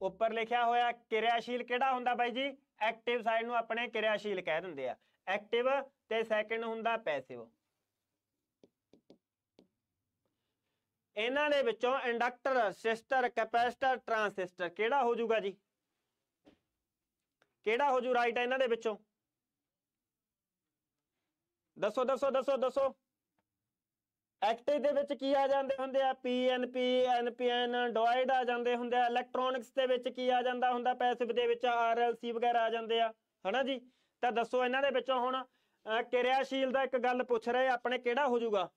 ਉੱਪਰ ਲਿਖਿਆ ਹੋਇਆ ਕਿਰਿਆਸ਼ੀਲ ਕਿਹੜਾ ਹੁੰਦਾ ਬਾਈ ਜੀ ਐਕਟਿਵ ਸਾਈਡ ਨੂੰ ਆਪਣੇ ਕਿਰਿਆਸ਼ੀਲ ਕਹਿ ਦਿੰਦੇ ਆ ਐਕਟਿਵ ਤੇ ਸੈਕੰਡ ਹੁੰਦਾ ਪੈਸਿਵ ਇਹਨਾਂ ਦੇ ਵਿੱਚੋਂ ਇੰਡਕਟਰ ਸਿਸਟਰ ਕੈਪੈਸਿਟਰ ਟ੍ਰਾਂਸਿਸਟਰ ਕਿਹੜਾ ਹੋ ਜਾਊਗਾ ਜੀ ਕਿਹੜਾ ਹੋ ਜੂ ਰਾਈਟ ਹੈ ਇਹਨਾਂ ਦੇ ਵਿੱਚੋਂ ਦੱਸੋ ਦੱਸੋ ਦੱਸੋ ਦੱਸੋ ਐਕਟਿਵ ਦੇ ਵਿੱਚ ਕੀ ਆ ਜਾਂਦੇ ਹੁੰਦੇ ਆ ਪੀਐਨਪੀ ਐਨਪੀਐਨ ਡੋਇਡ ਆ ਜਾਂਦੇ ਹੁੰਦੇ ਆ ਇਲੈਕਟ੍ਰੋਨਿਕਸ ਦੇ ਵਿੱਚ ਕੀ ਆ ਜਾਂਦਾ ਹੁੰਦਾ ਪੈਸਿਵ ਦੇ ਵਿੱਚ ਆਰਐਲਸੀ ਵਗੈਰਾ ਆ ਜਾਂਦੇ ਆ ਹਨਾ ਜੀ ਤਾਂ ਦੱਸੋ ਇਹਨਾਂ ਦੇ ਵਿੱਚੋਂ ਹੁਣ ਕਿਰਿਆਸ਼ੀਲ ਦਾ ਇੱਕ ਗੱਲ ਪੁੱਛ ਰਹੇ ਆਪਣੇ ਕਿਹੜਾ ਹੋ ਜਾਊਗਾ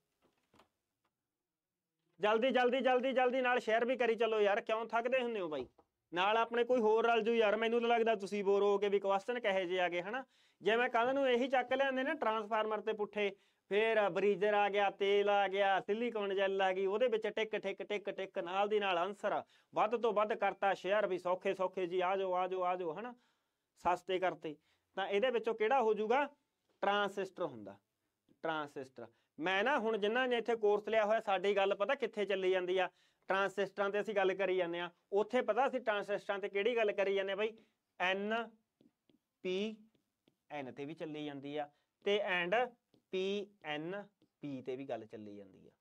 ਜਲਦੀ ਜਲਦੀ ਜਲਦੀ ਜਲਦੀ ਨਾਲ ਸ਼ੇਅਰ ਵੀ ਕਰੀ ਚਲੋ ਯਾਰ ਕਿਉਂ ਥੱਕਦੇ ਹੁੰਦੇ ਹੋ ਬਾਈ ਨਾਲ ਆਪਣੇ ਕੋਈ ਹੋਰ ਰਲ ਜੂ ਯਾਰ ਮੈਨੂੰ ਤਾਂ ਲੱਗਦਾ ਤੁਸੀਂ ਬੋਰ ਹੋ ਕੇ ਵੀ ਕੁਐਸਚਨ ਕਹੇ ਜੇ ਆਗੇ ਹਨਾ ਜੇ ਮੈਂ ਕੱਲ ਨੂੰ ਇਹੀ ਚੱਕ ਲਿਆਂਦੇ ਨਾ ਟਰਾਂਸਫਾਰਮਰ ਤੇ ਪੁੱਠੇ ਫਿਰ ਬਰੀਜਰ ਆ ਗਿਆ ਤੇਲ ਆ ਗਿਆ ਸਿਲੀਕਨ ਜੈਲ ਆ ਗਈ ਉਹਦੇ ਵਿੱਚ ਟਿਕ ਟਿਕ ਟਿਕ ਟਿਕ ਨਾਲ ਦੀ ਨਾਲ ਆਨਸਰ ਵੱਧ ਤੋਂ ਵੱਧ ਕਰਤਾ ਸ਼ੇਅਰ ਵੀ ਸੌਖੇ ਸੌਖੇ ਜੀ ਆ ਜਾਓ ਆ ਜਾਓ ਆ ਜਾਓ ਹਨਾ ਸਸਤੇ ਕਰਤੇ ਤਾਂ ਇਹਦੇ ਵਿੱਚੋਂ ਕਿਹੜਾ ਹੋ ਜਾਊਗਾ ਟਰਾਂਸਿਸਟਰ ਹੁੰਦਾ ਟਰਾਂਸਿਸਟਰ ਮੈਂ ਨਾ ਹੁਣ ਜਿਨ੍ਹਾਂ ਨੇ ਇੱਥੇ ਕੋਰਸ ਲਿਆ ਹੋਇਆ ਸਾਡੀ ਗੱਲ ਪਤਾ ਕਿੱਥੇ ਚੱਲੀ ਜਾਂਦੀ ਆ ਟਰਾਂਸਿਸਟਰਾਂ ਤੇ ਅਸੀਂ ਗੱਲ ਕਰੀ ਜਾਂਦੇ ਆ ਉੱਥੇ ਪਤਾ ਅਸੀਂ ਟਰਾਂਸਿਸਟਰਾਂ ਤੇ ਕਿਹੜੀ ਗੱਲ ਕਰੀ ਜਾਂਦੇ ਆ ਬਈ ਐਨ ਪੀ ਐਨ ਤੇ ਵੀ ਚੱਲੀ ਜਾਂਦੀ ਆ ਤੇ ਐਂਡ PNP ਤੇ ਵੀ ਗੱਲ ਚੱਲੀ ਜਾਂਦੀ ਆ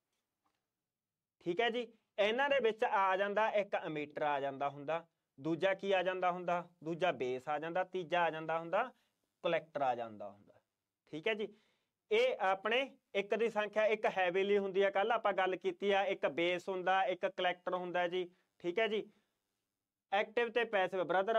ਠੀਕ ਹੈ ਜੀ ਇਹਨਾਂ ਦੇ ਵਿੱਚ ਆ ਜਾਂਦਾ ਇੱਕ ਅਮੀਟਰ ਆ ਜਾਂਦਾ ਹੁੰਦਾ ਦੂਜਾ ਕੀ ਆ ਜਾਂਦਾ ਹੁੰਦਾ ਦੂਜਾ ਬੇਸ ਆ ਜਾਂਦਾ ਤੀਜਾ ਆ ਜਾਂਦਾ ਹੁੰਦਾ ਕਲੈਕਟਰ ਆ ਜਾਂਦਾ ਹੁੰਦਾ ਠੀਕ ਹੈ ਜੀ ਇਹ ਆਪਣੇ ਇੱਕ ਦੀ ਸੰਖਿਆ ਇੱਕ ਹੈਵੀਲੀ ਹੁੰਦੀ ਆ ਕੱਲ ਆਪਾਂ ਗੱਲ ਕੀਤੀ ਆ ਇੱਕ ਬੇਸ ਹੁੰਦਾ ਇੱਕ ਕਲੈਕਟਰ ਹੁੰਦਾ ਜੀ ਠੀਕ ਹੈ ਜੀ ਐਕਟਿਵ ਤੇ ਪੈਸਿਵ ਬ੍ਰਦਰ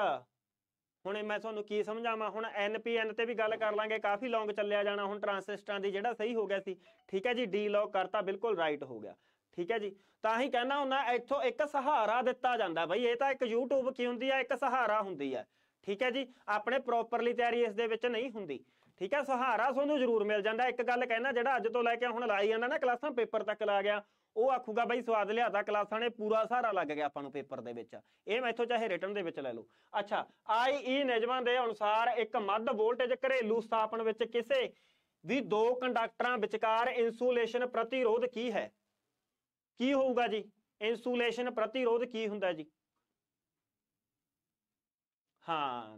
ਹੁਣ ਮੈਂ ਤੁਹਾਨੂੰ ਕੀ ਸਮਝਾਵਾਂ ਹੁਣ ਐਨਪੀਐਨ ਤੇ ਵੀ ਗੱਲ ਕਰ ਲਾਂਗੇ ਕਾਫੀ ਲੌਂਗ ਚੱਲਿਆ ਜਾਣਾ ਹੁਣ ਟ੍ਰਾਂਸਿਸਟਰਾਂ ਦੀ ਜਿਹੜਾ ਸਹੀ ਹੋ ਗਿਆ ਸੀ ਠੀਕ ਹੈ ਜੀ ਡੀ ਲੌਕ ਕਰਤਾ ਬਿਲਕੁਲ ਰਾਈਟ ਹੋ ਗਿਆ ਠੀਕ ਹੈ ਜੀ ਤਾਂ ਹੀ ਕਹਿੰਦਾ ਹੁੰਦਾ ਇੱਥੋਂ ਇੱਕ ਸਹਾਰਾ ਦਿੱਤਾ ਜਾਂਦਾ ਬਈ ਇਹ ਤਾਂ ਇੱਕ YouTube ਕੀ ਹੁੰਦੀ ਆ ਇੱਕ ਸਹਾਰਾ ਹੁੰਦੀ ਆ ਠੀਕ ਹੈ ਜੀ ਆਪਣੇ ਪ੍ਰੋਪਰਲੀ ਤਿਆਰੀ ਇਸ ਦੇ ਵਿੱਚ ਨਹੀਂ ਹੁੰਦੀ ਠੀਕ ਹੈ ਸਹਾਰਾ ਤੁਹਾਨੂੰ ਜ਼ਰੂਰ ਮਿਲ ਜਾਂਦਾ ਇੱਕ ਗੱਲ ਕਹਿਣਾ ਜਿਹੜਾ ਅੱਜ ਤੋਂ ਲੈ ਕੇ ਹੁਣ ਲਾਈ ਜਾਂਦਾ ਨਾ ਕਲਾਸਾਂ ਪੇਪਰ ਤੱਕ ਲਾ ਗਿਆ ਉਹ ਆਖੂਗਾ ਬਾਈ ਸਵਾਦ ਲਿਆਦਾ ਕਲਾਸਾਂ ਨੇ ਪੂਰਾ ਸਹਾਰਾ ਲੱਗ ਗਿਆ ਆਪਾਂ ਨੂੰ ਪੇਪਰ ਦੇ ਵਿੱਚ ਇਹ ਮੈਥੋਂ ਚਾਹੇ ਰਿਟਨ ਦੇ ਵਿੱਚ ਲੈ ਲਓ ਅੱਛਾ ਆਈਈ ਨਿਯਮਾਂ ਦੇ ਅਨੁਸਾਰ ਇੱਕ ਮੱਧ ਵੋਲਟੇਜ ਘਰੇਲੂ ਸਥਾਪਨ ਵਿੱਚ ਕਿਸੇ ਵੀ ਦੋ ਕੰਡਕਟਰਾਂ ਵਿਚਕਾਰ ਇਨਸੂਲੇਸ਼ਨ ਪ੍ਰਤੀਰੋਧ ਕੀ ਹੈ ਕੀ ਹੋਊਗਾ ਜੀ ਇਨਸੂਲੇਸ਼ਨ ਪ੍ਰਤੀਰੋਧ ਕੀ ਹੁੰਦਾ ਜੀ ਹਾਂ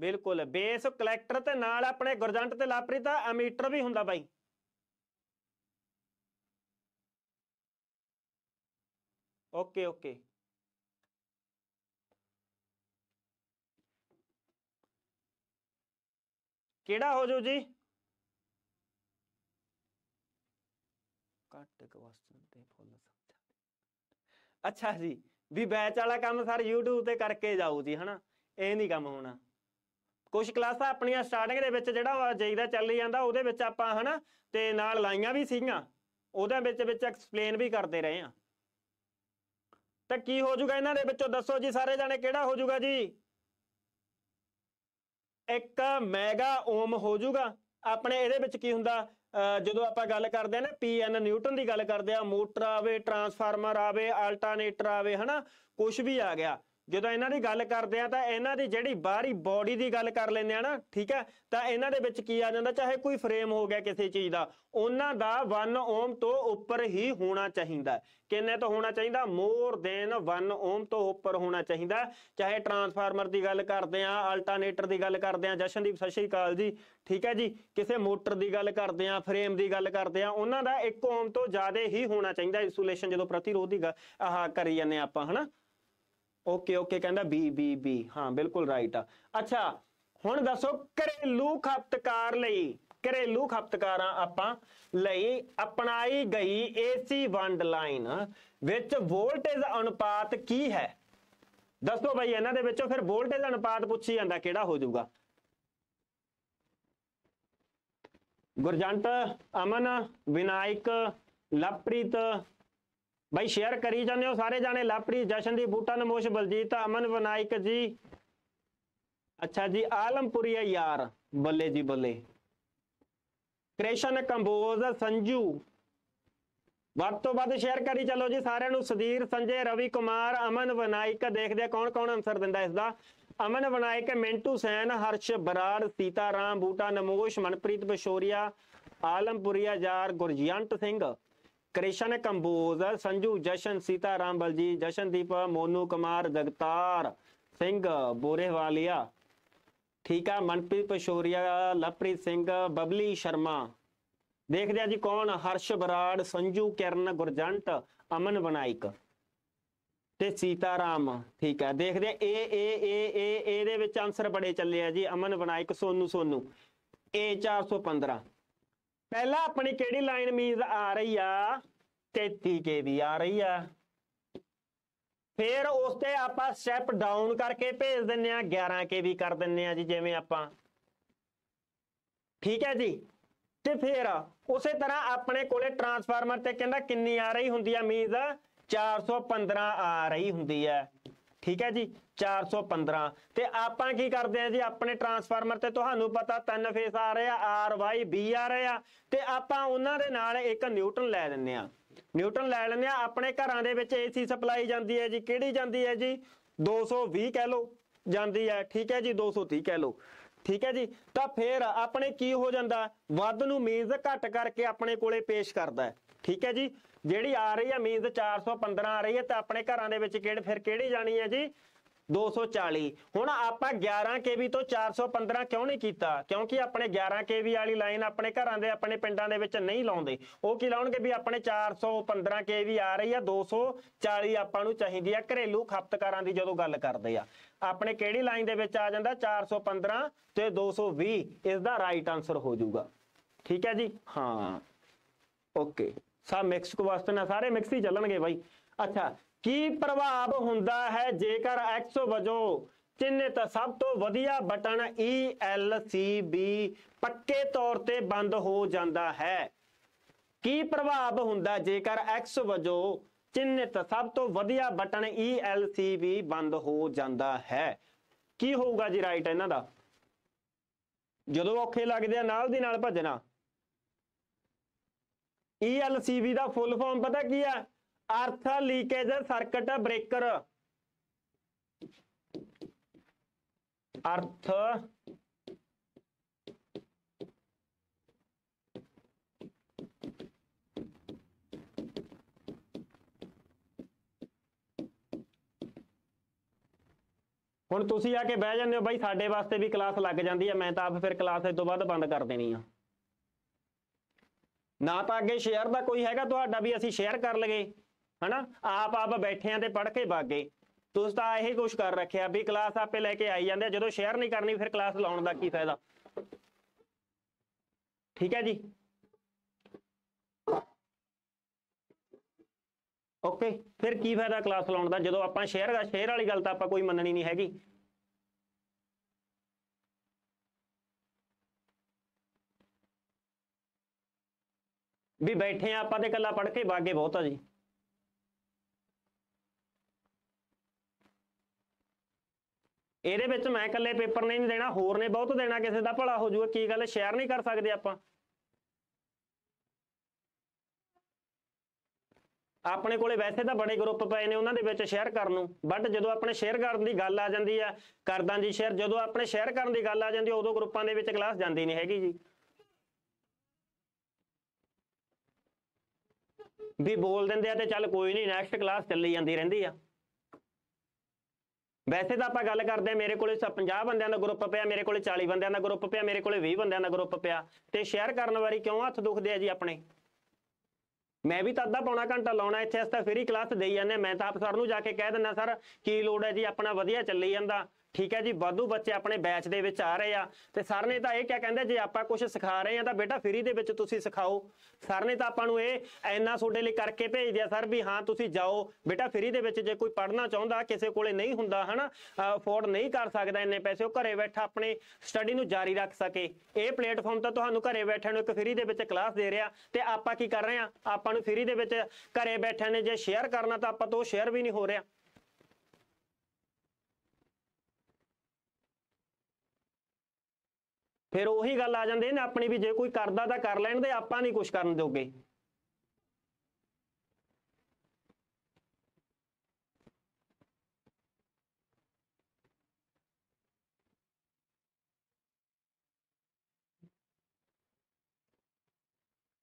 ਬਿਲਕੁਲ ਬੇਸ ਕਲੈਕਟਰ ਤੇ ਨਾਲ ਆਪਣੇ ਗੁਰਜੰਟ ਤੇ ਲਾਪਰੀ ਦਾ ਅਮੀਟਰ ਵੀ ਹੁੰਦਾ ਬਾਈ ਓਕੇ ਓਕੇ ਕਿਹੜਾ ਹੋ ਜਾਊ ਜੀ ਕੱਟ ਕੁਐਸਚਨ ਤੇ ਫੁੱਲ ਸਮਝਾ ਅੱਛਾ ਜੀ ਵੀ ਬੈਚ ਵਾਲਾ ਕੰਮ ਸਰ YouTube ਤੇ ਕਰਕੇ ਜਾਊ ਜੀ ਹਨਾ ਇਹ ਨਹੀਂ ਕੰਮ ਹੋਣਾ ਕੁਝ ਕਲਾਸਾਂ ਆਪਣੀਆਂ ਸਟਾਰਟਿੰਗ ਦੇ ਵਿੱਚ ਜਿਹੜਾ ਜਾਈਦਾ ਚੱਲ ਜਾਂਦਾ ਉਹਦੇ ਵਿੱਚ ਆਪਾਂ ਹਨਾ ਤੇ ਨਾਲ ਲਾਈਆਂ ਵੀ ਸੀਗੀਆਂ ਉਹਦੇ ਵਿੱਚ ਵਿੱਚ ਐਕਸਪਲੇਨ ਵੀ ਕਰਦੇ ਰਹੇ ਆ ਤਾਂ ਕੀ ਹੋ ਜਾਊਗਾ ਇਹਨਾਂ ਦੇ ਵਿੱਚੋਂ ਦੱਸੋ ਜੀ ਸਾਰੇ ਜਾਣੇ ਕਿਹੜਾ ਹੋ ਜਾਊਗਾ ਜੀ ਇੱਕ ਮੈਗਾ ਓਮ ਹੋ ਜਾਊਗਾ ਆਪਣੇ ਇਹਦੇ ਵਿੱਚ ਕੀ ਹੁੰਦਾ ਜਦੋਂ ਆਪਾਂ ਗੱਲ ਕਰਦੇ ਆ ਨਾ ਪੀਐਨ ਨਿਊਟਨ ਦੀ ਗੱਲ ਕਰਦੇ ਆ ਮੋਟਰ ਆਵੇ ਟਰਾਂਸਫਾਰਮਰ ਆਵੇ ਆਲਟਰਨੇਟਰ ਆਵੇ ਹਨਾ ਕੁਝ ਵੀ ਆ ਗਿਆ ਜਦੋਂ ਇਹਨਾਂ ਦੀ ਗੱਲ ਕਰਦੇ ਆ ਤਾਂ ਇਹਨਾਂ ਦੀ ਜਿਹੜੀ ਬਾਹਰੀ ਬਾਡੀ ਦੀ ਗੱਲ ਕਰ ਲੈਂਦੇ ਆ ਨਾ ਠੀਕ ਹੈ ਤਾਂ ਇਹਨਾਂ ਦੇ ਵਿੱਚ ਕੀ ਆ ਜਾਂਦਾ ਚਾਹੇ ਕੋਈ ਫਰੇਮ ਹੋ ਗਿਆ ਕਿਸੇ ਚੀਜ਼ ਦਾ ਉਹਨਾਂ ਦਾ 1 ਓਮ ਤੋਂ ਉੱਪਰ ਹੀ ਹੋਣਾ ਚਾਹੀਦਾ ਕਿੰਨੇ ਤੋਂ ਹੋਣਾ ਚਾਹੀਦਾ ਮੋਰ ਦੇਨ 1 ਓਮ ਤੋਂ ਉੱਪਰ ਹੋਣਾ ਚਾਹੀਦਾ ਚਾਹੇ ਟਰਾਂਸਫਾਰਮਰ ਦੀ ਗੱਲ ਕਰਦੇ ਆ ਅਲਟਰਨੇਟਰ ਦੀ ਗੱਲ ਕਰਦੇ ਆ ਜਸ਼ਨਦੀਪ ਸਤਿ ਸ਼੍ਰੀ ਅਕਾਲ ਜੀ ਠੀਕ ਹੈ ਜੀ ਕਿਸੇ ਮੋਟਰ ਦੀ ਗੱਲ ਕਰਦੇ ਆ ਫਰੇਮ ਦੀ ਗੱਲ ਕਰਦੇ ਆ ਉਹਨਾਂ ਦਾ 1 ਓਮ ਤੋਂ ਜ਼ਿਆਦਾ ਹੀ ਹੋਣਾ ਚਾਹੀਦਾ ਇਨਸੂਲੇਸ਼ਨ ਜਦੋਂ ਪ੍ਰਤੀਰੋਧ ਦੀ ਆਹ ਕਰੀ ਜਾਂਦੇ ਆਪਾਂ ਹਨਾ ਓਕੇ ਓਕੇ ਕਹਿੰਦਾ ਬੀ ਬੀ ਬੀ ਹਾਂ ਬਿਲਕੁਲ ਰਾਈਟ ਆ ਅੱਛਾ ਹੁਣ ਦੱਸੋ ਘਰੇਲੂ ਖਪਤਕਾਰ ਲਈ ਘਰੇਲੂ ਖਪਤਕਾਰਾਂ ਆਪਾਂ ਲਈ ਅਪਣਾਈ ਗਈ ਏਸੀ ਵੰਡ ਲਾਈਨ ਵਿੱਚ ਵੋਲਟੇਜ ਅਨੁਪਾਤ ਕੀ ਹੈ ਦੱਸੋ ਭਾਈ ਇਹਨਾਂ ਦੇ ਵਿੱਚੋਂ ਫਿਰ ਵੋਲਟੇਜ ਅਨੁਪਾਤ ਪੁੱਛੀ ਜਾਂਦਾ ਕਿਹੜਾ ਹੋ ਜਾਊਗਾ ਗੁਰਜੰਟ ਅਮਨ ਵਿਨਾਇਕ ਲਵਪ੍ਰੀਤ ਬਾਈ ਸ਼ੇਅਰ ਕਰੀ ਜਾਂਦੇ ਹੋ ਸਾਰੇ ਜਾਣੇ ਲਾਪੜੀ ਜਸ਼ਨਦੀਪ ਬੂਟਾ ਨਮੋਸ਼ ਬਲਜੀਤ ਅਮਨ ਵਿਨਾਇਕ ਜੀ ਅੱਛਾ ਜੀ ਆਲਮਪੁਰੀਆ ਯਾਰ ਬੱਲੇ ਜੀ ਬੱਲੇ ਕ੍ਰਿਸ਼ਨ ਕੰਬੋਜ਼ ਸੰਜੂ ਵੱਧ ਤੋਂ ਵੱਧ ਸ਼ੇਅਰ ਕਰੀ ਚੱਲੋ ਜੀ ਸਾਰਿਆਂ ਨੂੰ ਸਦੀਰ ਸੰਜੇ ਰਵੀ ਕੁਮਾਰ ਅਮਨ ਵਿਨਾਇਕ ਦੇਖਦੇ ਕੌਣ ਕੌਣ ਆਨਸਰ ਦਿੰਦਾ ਇਸ ਦਾ ਅਮਨ ਵਿਨਾਇਕ ਮਿੰਟੂ ਸੈਨ ਹਰਸ਼ ਬਰਾੜ ਸੀਤਾਰਾਮ ਬੂਟਾ ਨਮੋਸ਼ ਮਨਪ੍ਰੀਤ ਬਸ਼ੋਰੀਆ ਆਲਮਪੁਰੀਆ ਯਾਰ ਗੁਰਜੀਅੰਤ ਸਿੰਘ ਕ੍ਰਿਸ਼ਨ ਕੰਬੋਜ ਸੰਜੂ ਜਸ਼ਨ ਸੀਤਾ ਰਾਮ ਬਲਜੀ ਜਸ਼ਨਦੀਪ ਮੋਨੂ ਕੁਮਾਰ ਜਗਤਾਰ ਸਿੰਘ ਬੋਰੇਵਾਲੀਆ ਠੀਕ ਆ ਮਨਪ੍ਰੀਤ ਪਸ਼ੋਰੀਆ ਲਪ੍ਰੀਤ ਸਿੰਘ ਬਬਲੀ ਸ਼ਰਮਾ ਦੇਖਦੇ ਆ ਜੀ ਕੌਣ ਹਰਸ਼ ਬਰਾੜ ਸੰਜੂ ਕਿਰਨ ਗੁਰਜੰਟ ਅਮਨ ਬਨਾਇਕ ਤੇ ਸੀਤਾ ਰਾਮ ਠੀਕ ਆ ਦੇਖਦੇ ਆ ਏ ਏ ਏ ਏ ਇਹਦੇ ਵਿੱਚ ਆਨਸਰ ਬੜੇ ਚੱਲੇ ਆ ਜੀ ਅਮਨ ਬਨਾਇਕ ਸੋਨੂ ਸੋਨੂ ਏ 415 ਪਹਿਲਾਂ ਆਪਣੀ ਕਿਹੜੀ ਲਾਈਨ ਮੀਨਸ ਆ ਰਹੀ ਆ 33 kV ਆ ਰਹੀ ਆ ਫਿਰ ਉਸ ਤੇ ਆਪਾਂ ਸਟੈਪ ਡਾਊਨ ਕਰਕੇ ਭੇਜ ਦਿੰਨੇ ਆ 11 kV ਕਰ ਦਿੰਨੇ ਆ ਜੀ ਜਿਵੇਂ ਆਪਾਂ ਠੀਕ ਹੈ ਜੀ ਤੇ ਫਿਰ ਉਸੇ ਤਰ੍ਹਾਂ ਆਪਣੇ ਕੋਲੇ ਟਰਾਂਸਫਾਰਮਰ ਤੇ ਕਹਿੰਦਾ ਕਿੰਨੀ ਆ ਰਹੀ ਹੁੰਦੀ ਆ ਮੀਨਸ 415 ਆ ਰਹੀ ਹੁੰਦੀ ਹੈ ਠੀਕ ਹੈ ਜੀ 415 ਤੇ ਆਪਾਂ ਕੀ ਕਰਦੇ ਆ ਜੀ ਆਪਣੇ ਟਰਾਂਸਫਾਰਮਰ ਤੇ ਤੁਹਾਨੂੰ ਪਤਾ ਤਿੰਨ ਫੇਸ ਆ ਰਹੇ ਆ R Y B ਆ ਰਹੇ ਆ ਤੇ ਆਪਾਂ ਉਹਨਾਂ ਦੇ ਨਾਲ ਇੱਕ ਨਿਊਟਨ ਲੈ ਲੈਂਦੇ ਆ ਨਿਊਟਨ ਲੈ ਲੈਂਦੇ ਆ ਆਪਣੇ ਘਰਾਂ ਦੇ ਵਿੱਚ AC ਸਪਲਾਈ ਜਾਂਦੀ ਹੈ ਜੀ ਕਿਹੜੀ ਜਾਂਦੀ ਹੈ ਜੀ 220 ਕਹਿ ਲਓ ਜਾਂਦੀ ਹੈ ਠੀਕ ਹੈ ਜੀ 230 ਕਹਿ ਲਓ ਠੀਕ ਹੈ ਜੀ ਤਾਂ ਫਿਰ ਆਪਣੇ ਕੀ ਹੋ ਜਾਂਦਾ ਵੱਧ ਨੂੰ ਮੀਨਸ ਘੱਟ ਕਰਕੇ ਆਪਣੇ ਕੋਲੇ ਪੇਸ਼ ਕਰਦਾ ਹੈ ਠੀਕ ਹੈ ਜੀ ਜਿਹੜੀ ਆ ਰਹੀ ਹੈ ਮੀਨਸ 415 ਆ ਰਹੀ ਹੈ ਤਾਂ ਆਪਣੇ ਘਰਾਂ ਦੇ ਵਿੱਚ ਕਿਹੜੇ ਫਿਰ ਕਿਹੜੀ ਜਾਣੀ ਹੈ ਜੀ 240 ਹੁਣ ਆਪਾਂ 11 kV ਤੋਂ 415 ਕਿਉਂ ਨਹੀਂ ਕੀਤਾ ਕਿਉਂਕਿ ਆਪਣੇ 11 kV ਵਾਲੀ ਲਾਈਨ ਆਪਣੇ ਘਰਾਂ ਦੇ ਆਪਣੇ ਪਿੰਡਾਂ ਦੇ ਵਿੱਚ ਨਹੀਂ ਲਾਉਂਦੇ ਉਹ ਕੀ ਲਾਉਣਗੇ ਵੀ ਆਪਣੇ 415 kV ਆ ਰਹੀ ਆ 240 ਆਪਾਂ ਨੂੰ ਚਾਹੀਦੀ ਆ ਘਰੇਲੂ ਖਪਤਕਾਰਾਂ ਦੀ ਜਦੋਂ ਗੱਲ ਕਰਦੇ ਆ ਆਪਣੇ ਕਿਹੜੀ ਲਾਈਨ ਦੇ ਵਿੱਚ ਆ ਜਾਂਦਾ 415 ਤੇ 220 ਇਸ ਦਾ ਰਾਈਟ ਆਨਸਰ ਹੋ ਜਾਊਗਾ ਠੀਕ ਹੈ ਜੀ ਹਾਂ ਓਕੇ ਸਭ ਮਿਕਸ ਕੁਐਸਚਨ ਆ ਸਾਰੇ ਮਿਕਸ ਹੀ ਚੱਲਣਗੇ ਬਾਈ ਅੱਛਾ ਕੀ ਪ੍ਰਭਾਵ ਹੁੰਦਾ ਹੈ ਜੇਕਰ x ਵਜੋਂ ਚਿੰਨਿਤ ਸਭ ਤੋਂ ਵਧੀਆ ਬਟਨ e, B ਪੱਕੇ ਤੌਰ ਤੇ ਬੰਦ ਹੋ ਜਾਂਦਾ ਹੈ ਕੀ ਪ੍ਰਭਾਵ ਹੁੰਦਾ ਜੇਕਰ x ਵਜੋਂ ਚਿੰਨਿਤ ਸਭ ਤੋਂ ਵਧੀਆ ਬਟਨ e, B ਬੰਦ ਹੋ ਜਾਂਦਾ ਹੈ ਕੀ ਹੋਊਗਾ ਜੀ ਰਾਈਟ ਇਹਨਾਂ ਦਾ ਜਦੋਂ ਔਖੇ ਲੱਗਦੇ ਆ ਨਾਲ ਦੀ ਨਾਲ ਭੱਜਣਾ ELCB ਦਾ ਫੁੱਲ ਫਾਰਮ ਪਤਾ ਕੀ ਹੈ ਅਰਥ ਲੀਕੇਜ ਸਰਕਟ ਬ੍ਰੇਕਰ ਅਰਥ ਹੁਣ ਤੁਸੀਂ ਆ ਕੇ ਬਹਿ ਜਾਂਦੇ ਹੋ ਬਾਈ ਸਾਡੇ ਵਾਸਤੇ ਵੀ ਕਲਾਸ ਲੱਗ ਜਾਂਦੀ ਹੈ ਮੈਂ ਤਾਂ ਆਪ ਫਿਰ ਕਲਾਸ ਇਸ ਤੋਂ ਬਾਅਦ ਬੰਦ ਕਰ ਦੇਣੀ ਆ ਨਾ ਤਾਂ ਅੱਗੇ ਸ਼ੇਅਰ ਦਾ ਕੋਈ ਹੈਗਾ ਤੁਹਾਡਾ ਵੀ ਅਸੀਂ ਸ਼ੇਅਰ ਕਰ ਲਗੇ ਹਨਾ ਆਪ ਆਪ ਬੈਠੇ ਬੈਠਿਆਂ ਤੇ ਪੜ੍ਹ ਕੇ ਵਗ ਗਏ ਤੁਸੀਂ ਤਾਂ ਇਹੀ ਕੁਝ ਕਰ ਰੱਖਿਆ ਵੀ ਕਲਾਸ ਆਪੇ ਲੈ ਕੇ ਆਈ ਜਾਂਦੇ ਜਦੋਂ ਸ਼ੇਅਰ ਨਹੀਂ ਕਰਨੀ ਫਿਰ ਕਲਾਸ ਲਾਉਣ ਦਾ ਕੀ ਫਾਇਦਾ ਠੀਕ ਹੈ ਜੀ ਓਕੇ ਫਿਰ ਕੀ ਫਾਇਦਾ ਕਲਾਸ ਲਾਉਣ ਦਾ ਜਦੋਂ ਆਪਾਂ ਸ਼ੇਅਰ ਦਾ ਸ਼ੇਅਰ ਵਾਲੀ ਗੱਲ ਤਾਂ ਆਪਾਂ ਕੋਈ ਮੰਨਣੀ ਨਹੀਂ ਹੈਗੀ ਵੀ ਬੈਠੇ ਆ ਆਪਾਂ ਤੇ ਇਕੱਲਾ ਪੜ੍ਹ ਕੇ ਗਏ ਬਹੁਤ ਆ ਜੀ ਇਹਦੇ ਵਿੱਚ ਮੈਂ ਇਕੱਲੇ ਪੇਪਰ ਨਹੀਂ ਦੇਣਾ ਹੋਰ ਨੇ ਬਹੁਤ ਦੇਣਾ ਕਿਸੇ ਦਾ ਭਲਾ ਹੋ ਜਾਊਗਾ ਕੀ ਗੱਲ ਸ਼ੇਅਰ ਨਹੀਂ ਕਰ ਸਕਦੇ ਆਪਾਂ ਆਪਣੇ ਕੋਲੇ ਵੈਸੇ ਤਾਂ ਬੜੇ ਗਰੁੱਪ ਪਏ ਨੇ ਉਹਨਾਂ ਦੇ ਵਿੱਚ ਸ਼ੇਅਰ ਕਰਨ ਨੂੰ ਬਟ ਜਦੋਂ ਆਪਣੇ ਸ਼ੇਅਰ ਕਰਨ ਦੀ ਗੱਲ ਆ ਜਾਂਦੀ ਆ ਕਰਦਾਂ ਜੀ ਸ਼ੇਅਰ ਜਦੋਂ ਆਪਣੇ ਸ਼ੇਅਰ ਕਰਨ ਦੀ ਗੱਲ ਆ ਜਾਂਦੀ ਉਦੋਂ ਗਰੁੱਪਾਂ ਦੇ ਵਿੱਚ ਕਲਾਸ ਜਾਂਦੀ ਨਹੀਂ ਹੈਗੀ ਜੀ ਵੀ ਬੋਲ ਦਿੰਦੇ ਆ ਤੇ ਚੱਲ ਕੋਈ ਨਹੀਂ ਨੈਕਸਟ ਕਲਾਸ ਚੱਲੀ ਜਾਂਦੀ ਰਹਿੰਦੀ ਆ ਵੈਸੇ ਤਾਂ ਆਪਾਂ ਗੱਲ ਕਰਦੇ ਆ ਮੇਰੇ ਕੋਲੇ 50 ਬੰਦਿਆਂ ਦਾ ਗਰੁੱਪ ਪਿਆ ਮੇਰੇ ਕੋਲੇ 40 ਬੰਦਿਆਂ ਦਾ ਗਰੁੱਪ ਪਿਆ ਮੇਰੇ ਕੋਲੇ 20 ਬੰਦਿਆਂ ਦਾ ਗਰੁੱਪ ਪਿਆ ਤੇ ਸ਼ੇਅਰ ਕਰਨ ਵਾਰੀ ਕਿਉਂ ਹੱਥ ਦੁਖਦੇ ਆ ਜੀ ਆਪਣੇ ਮੈਂ ਵੀ ਤਾਂ ਅੱਧਾ ਪੌਣਾ ਘੰਟਾ ਲਾਉਣਾ ਇੱਥੇ ਅਸ ਤਾਂ ਫ੍ਰੀ ਕਲਾਸ ਦੇਈ ਜਾਂਦੇ ਮੈਂ ਤਾਂ ਆਪ ਸਰ ਨੂੰ ਜਾ ਕੇ ਕਹਿ ਦਿੰਦਾ ਸਰ ਕੀ ਲੋੜ ਹੈ ਜੀ ਆਪਣਾ ਵਧੀਆ ਚੱਲੀ ਜਾਂਦਾ ਠੀਕ ਹੈ ਜੀ ਵਾਧੂ ਬੱਚੇ ਆਪਣੇ ਬੈਚ ਦੇ ਵਿੱਚ ਆ ਰਹੇ ਆ ਤੇ ਸਰ ਨੇ ਤਾਂ ਇਹ ਕਿਆ ਕਹਿੰਦੇ ਜੇ ਆਪਾਂ ਕੁਝ ਸਿਖਾ ਰਹੇ ਆ ਤਾਂ ਬੇਟਾ ਫ੍ਰੀ ਦੇ ਵਿੱਚ ਤੁਸੀਂ ਸਿਖਾਓ ਸਰ ਨੇ ਤਾਂ ਆਪਾਂ ਨੂੰ ਇਹ ਐਨਾ ਤੁਹਾਡੇ ਲਈ ਕਰਕੇ ਭੇਜ ਦਿਆ ਸਰ ਵੀ ਹਾਂ ਤੁਸੀਂ ਜਾਓ ਬੇਟਾ ਫ੍ਰੀ ਦੇ ਵਿੱਚ ਜੇ ਕੋਈ ਪੜ੍ਹਨਾ ਚਾਹੁੰਦਾ ਕਿਸੇ ਕੋਲੇ ਨਹੀਂ ਹੁੰਦਾ ਹਨਾ ਅਫੋਰਡ ਨਹੀਂ ਕਰ ਸਕਦਾ ਇੰਨੇ ਪੈਸੇ ਉਹ ਘਰੇ ਬੈਠਾ ਆਪਣੇ ਸਟੱਡੀ ਨੂੰ ਜਾਰੀ ਰੱਖ ਸਕੇ ਇਹ ਪਲੇਟਫਾਰਮ ਤਾਂ ਤੁਹਾਨੂੰ ਘਰੇ ਬੈਠਿਆਂ ਨੂੰ ਇੱਕ ਫ੍ਰੀ ਦੇ ਵਿੱਚ ਕਲਾਸ ਦੇ ਰਿਹਾ ਤੇ ਆਪਾਂ ਕੀ ਕਰ ਰਹੇ ਆ ਆਪਾਂ ਨੂੰ ਫ੍ਰੀ ਦੇ ਵਿੱਚ ਘਰੇ ਬੈਠਿਆਂ ਨੇ ਜੇ ਸ਼ੇਅਰ ਕਰਨਾ ਤਾਂ ਆਪਾਂ ਤੋਂ ਸ਼ੇਅਰ ਵੀ ਨਹੀਂ ਹੋ ਰਿਹਾ ਫਿਰ ਉਹੀ ਗੱਲ ਆ ਜਾਂਦੀ ਹੈ ਨਾ ਆਪਣੀ ਵੀ ਜੇ ਕੋਈ ਕਰਦਾ ਤਾਂ ਕਰ ਲੈਣ ਦੇ ਆਪਾਂ ਨਹੀਂ ਕੁਝ ਕਰਨ ਦੋਗੇ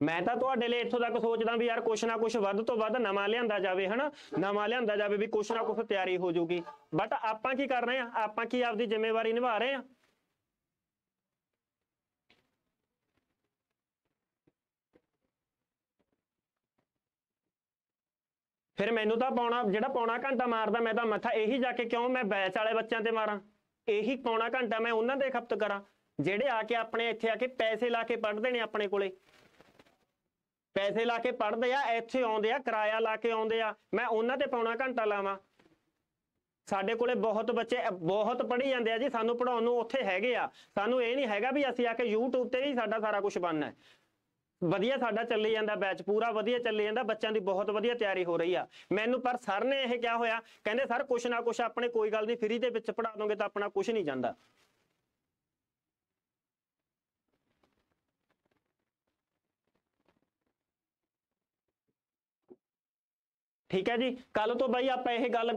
ਮੈਂ ਤਾਂ ਤੁਹਾਡੇ ਲਈ ਇੱਥੋਂ ਤੱਕ ਸੋਚਦਾ ਵੀ ਯਾਰ ਕੁਛ ਨਾ ਕੁਛ ਵੱਧ ਤੋਂ ਵੱਧ ਨਵਾਂ ਲਿਆਂਦਾ ਜਾਵੇ ਹਨਾ ਨਵਾਂ ਲਿਆਂਦਾ ਜਾਵੇ ਵੀ ਕੁਛ ਨਾ ਕੁਛ ਤਿਆਰੀ ਹੋ ਜਾਊਗੀ ਬਟ ਆਪਾਂ ਕੀ ਕਰ ਰਹੇ ਆ ਆਪਾਂ ਕੀ ਆਪਦੀ ਜ਼ਿੰਮੇਵਾਰੀ ਨਿਭਾ ਰਹੇ ਆ ਫਿਰ ਮੈਨੂੰ ਤਾਂ ਪੌਣਾ ਜਿਹੜਾ ਪੌਣਾ ਘੰਟਾ ਮਾਰਦਾ ਮੈਂ ਤਾਂ ਮੱਥਾ ਇਹੀ ਜਾ ਕੇ ਕਿਉਂ ਮੈਂ ਬੈਚ ਵਾਲੇ ਬੱਚਿਆਂ ਤੇ ਮਾਰਾਂ ਇਹੀ ਪੌਣਾ ਘੰਟਾ ਮੈਂ ਉਹਨਾਂ ਦੇ ਖਪਤ ਕਰਾਂ ਜਿਹੜੇ ਆ ਕੇ ਆਪਣੇ ਇੱਥੇ ਆ ਕੇ ਪੈਸੇ ਲਾ ਕੇ ਪੜ੍ਹਦੇ ਨੇ ਆਪਣੇ ਕੋਲੇ ਪੈਸੇ ਲਾ ਕੇ ਪੜ੍ਹਦੇ ਆ ਇੱਥੇ ਆਉਂਦੇ ਆ ਕਿਰਾਇਆ ਲਾ ਕੇ ਆਉਂਦੇ ਆ ਮੈਂ ਉਹਨਾਂ ਤੇ ਪੌਣਾ ਘੰਟਾ ਲਾਵਾਂ ਸਾਡੇ ਕੋਲੇ ਬਹੁਤ ਬੱਚੇ ਬਹੁਤ ਪੜ੍ਹੀ ਜਾਂਦੇ ਆ ਜੀ ਸਾਨੂੰ ਪੜਾਉਣ ਨੂੰ ਉੱਥੇ ਹੈਗੇ ਆ ਸਾਨੂੰ ਇਹ ਨਹੀਂ ਹੈਗਾ ਵੀ ਅਸੀਂ ਆ ਕੇ YouTube ਤੇ ਹੀ ਸਾਡਾ ਸਾਰਾ ਕੁਝ ਬਣਨਾ ਹੈ ਵਧੀਆ ਸਾਡਾ ਚੱਲੀ ਜਾਂਦਾ ਬੈਚ ਪੂਰਾ ਵਧੀਆ ਚੱਲੀ ਜਾਂਦਾ ਬੱਚਿਆਂ ਦੀ ਬਹੁਤ ਵਧੀਆ ਤਿਆਰੀ ਹੋ ਰਹੀ ਆ ਮੈਨੂੰ ਪਰ ਸਰ ਨੇ ਇਹ ਕਿਹਾ ਹੋਇਆ ਕਹਿੰਦੇ ਸਰ ਕੁਛ ਨਾ ਕੁਛ ਆਪਣੇ ਕੋਈ ਗੱਲ ਨਹੀਂ ਫ੍ਰੀ ਦੇ ਵਿੱਚ ਪੜਾ ਦੋਗੇ ਤਾਂ ਆਪਣਾ ਕੁਛ ਨਹੀਂ ਜਾਂਦਾ ਠੀਕ ਹੈ ਜੀ ਕੱਲ ਤੋਂ ਬਾਈ ਆਪਾਂ ਇਹ ਗੱਲ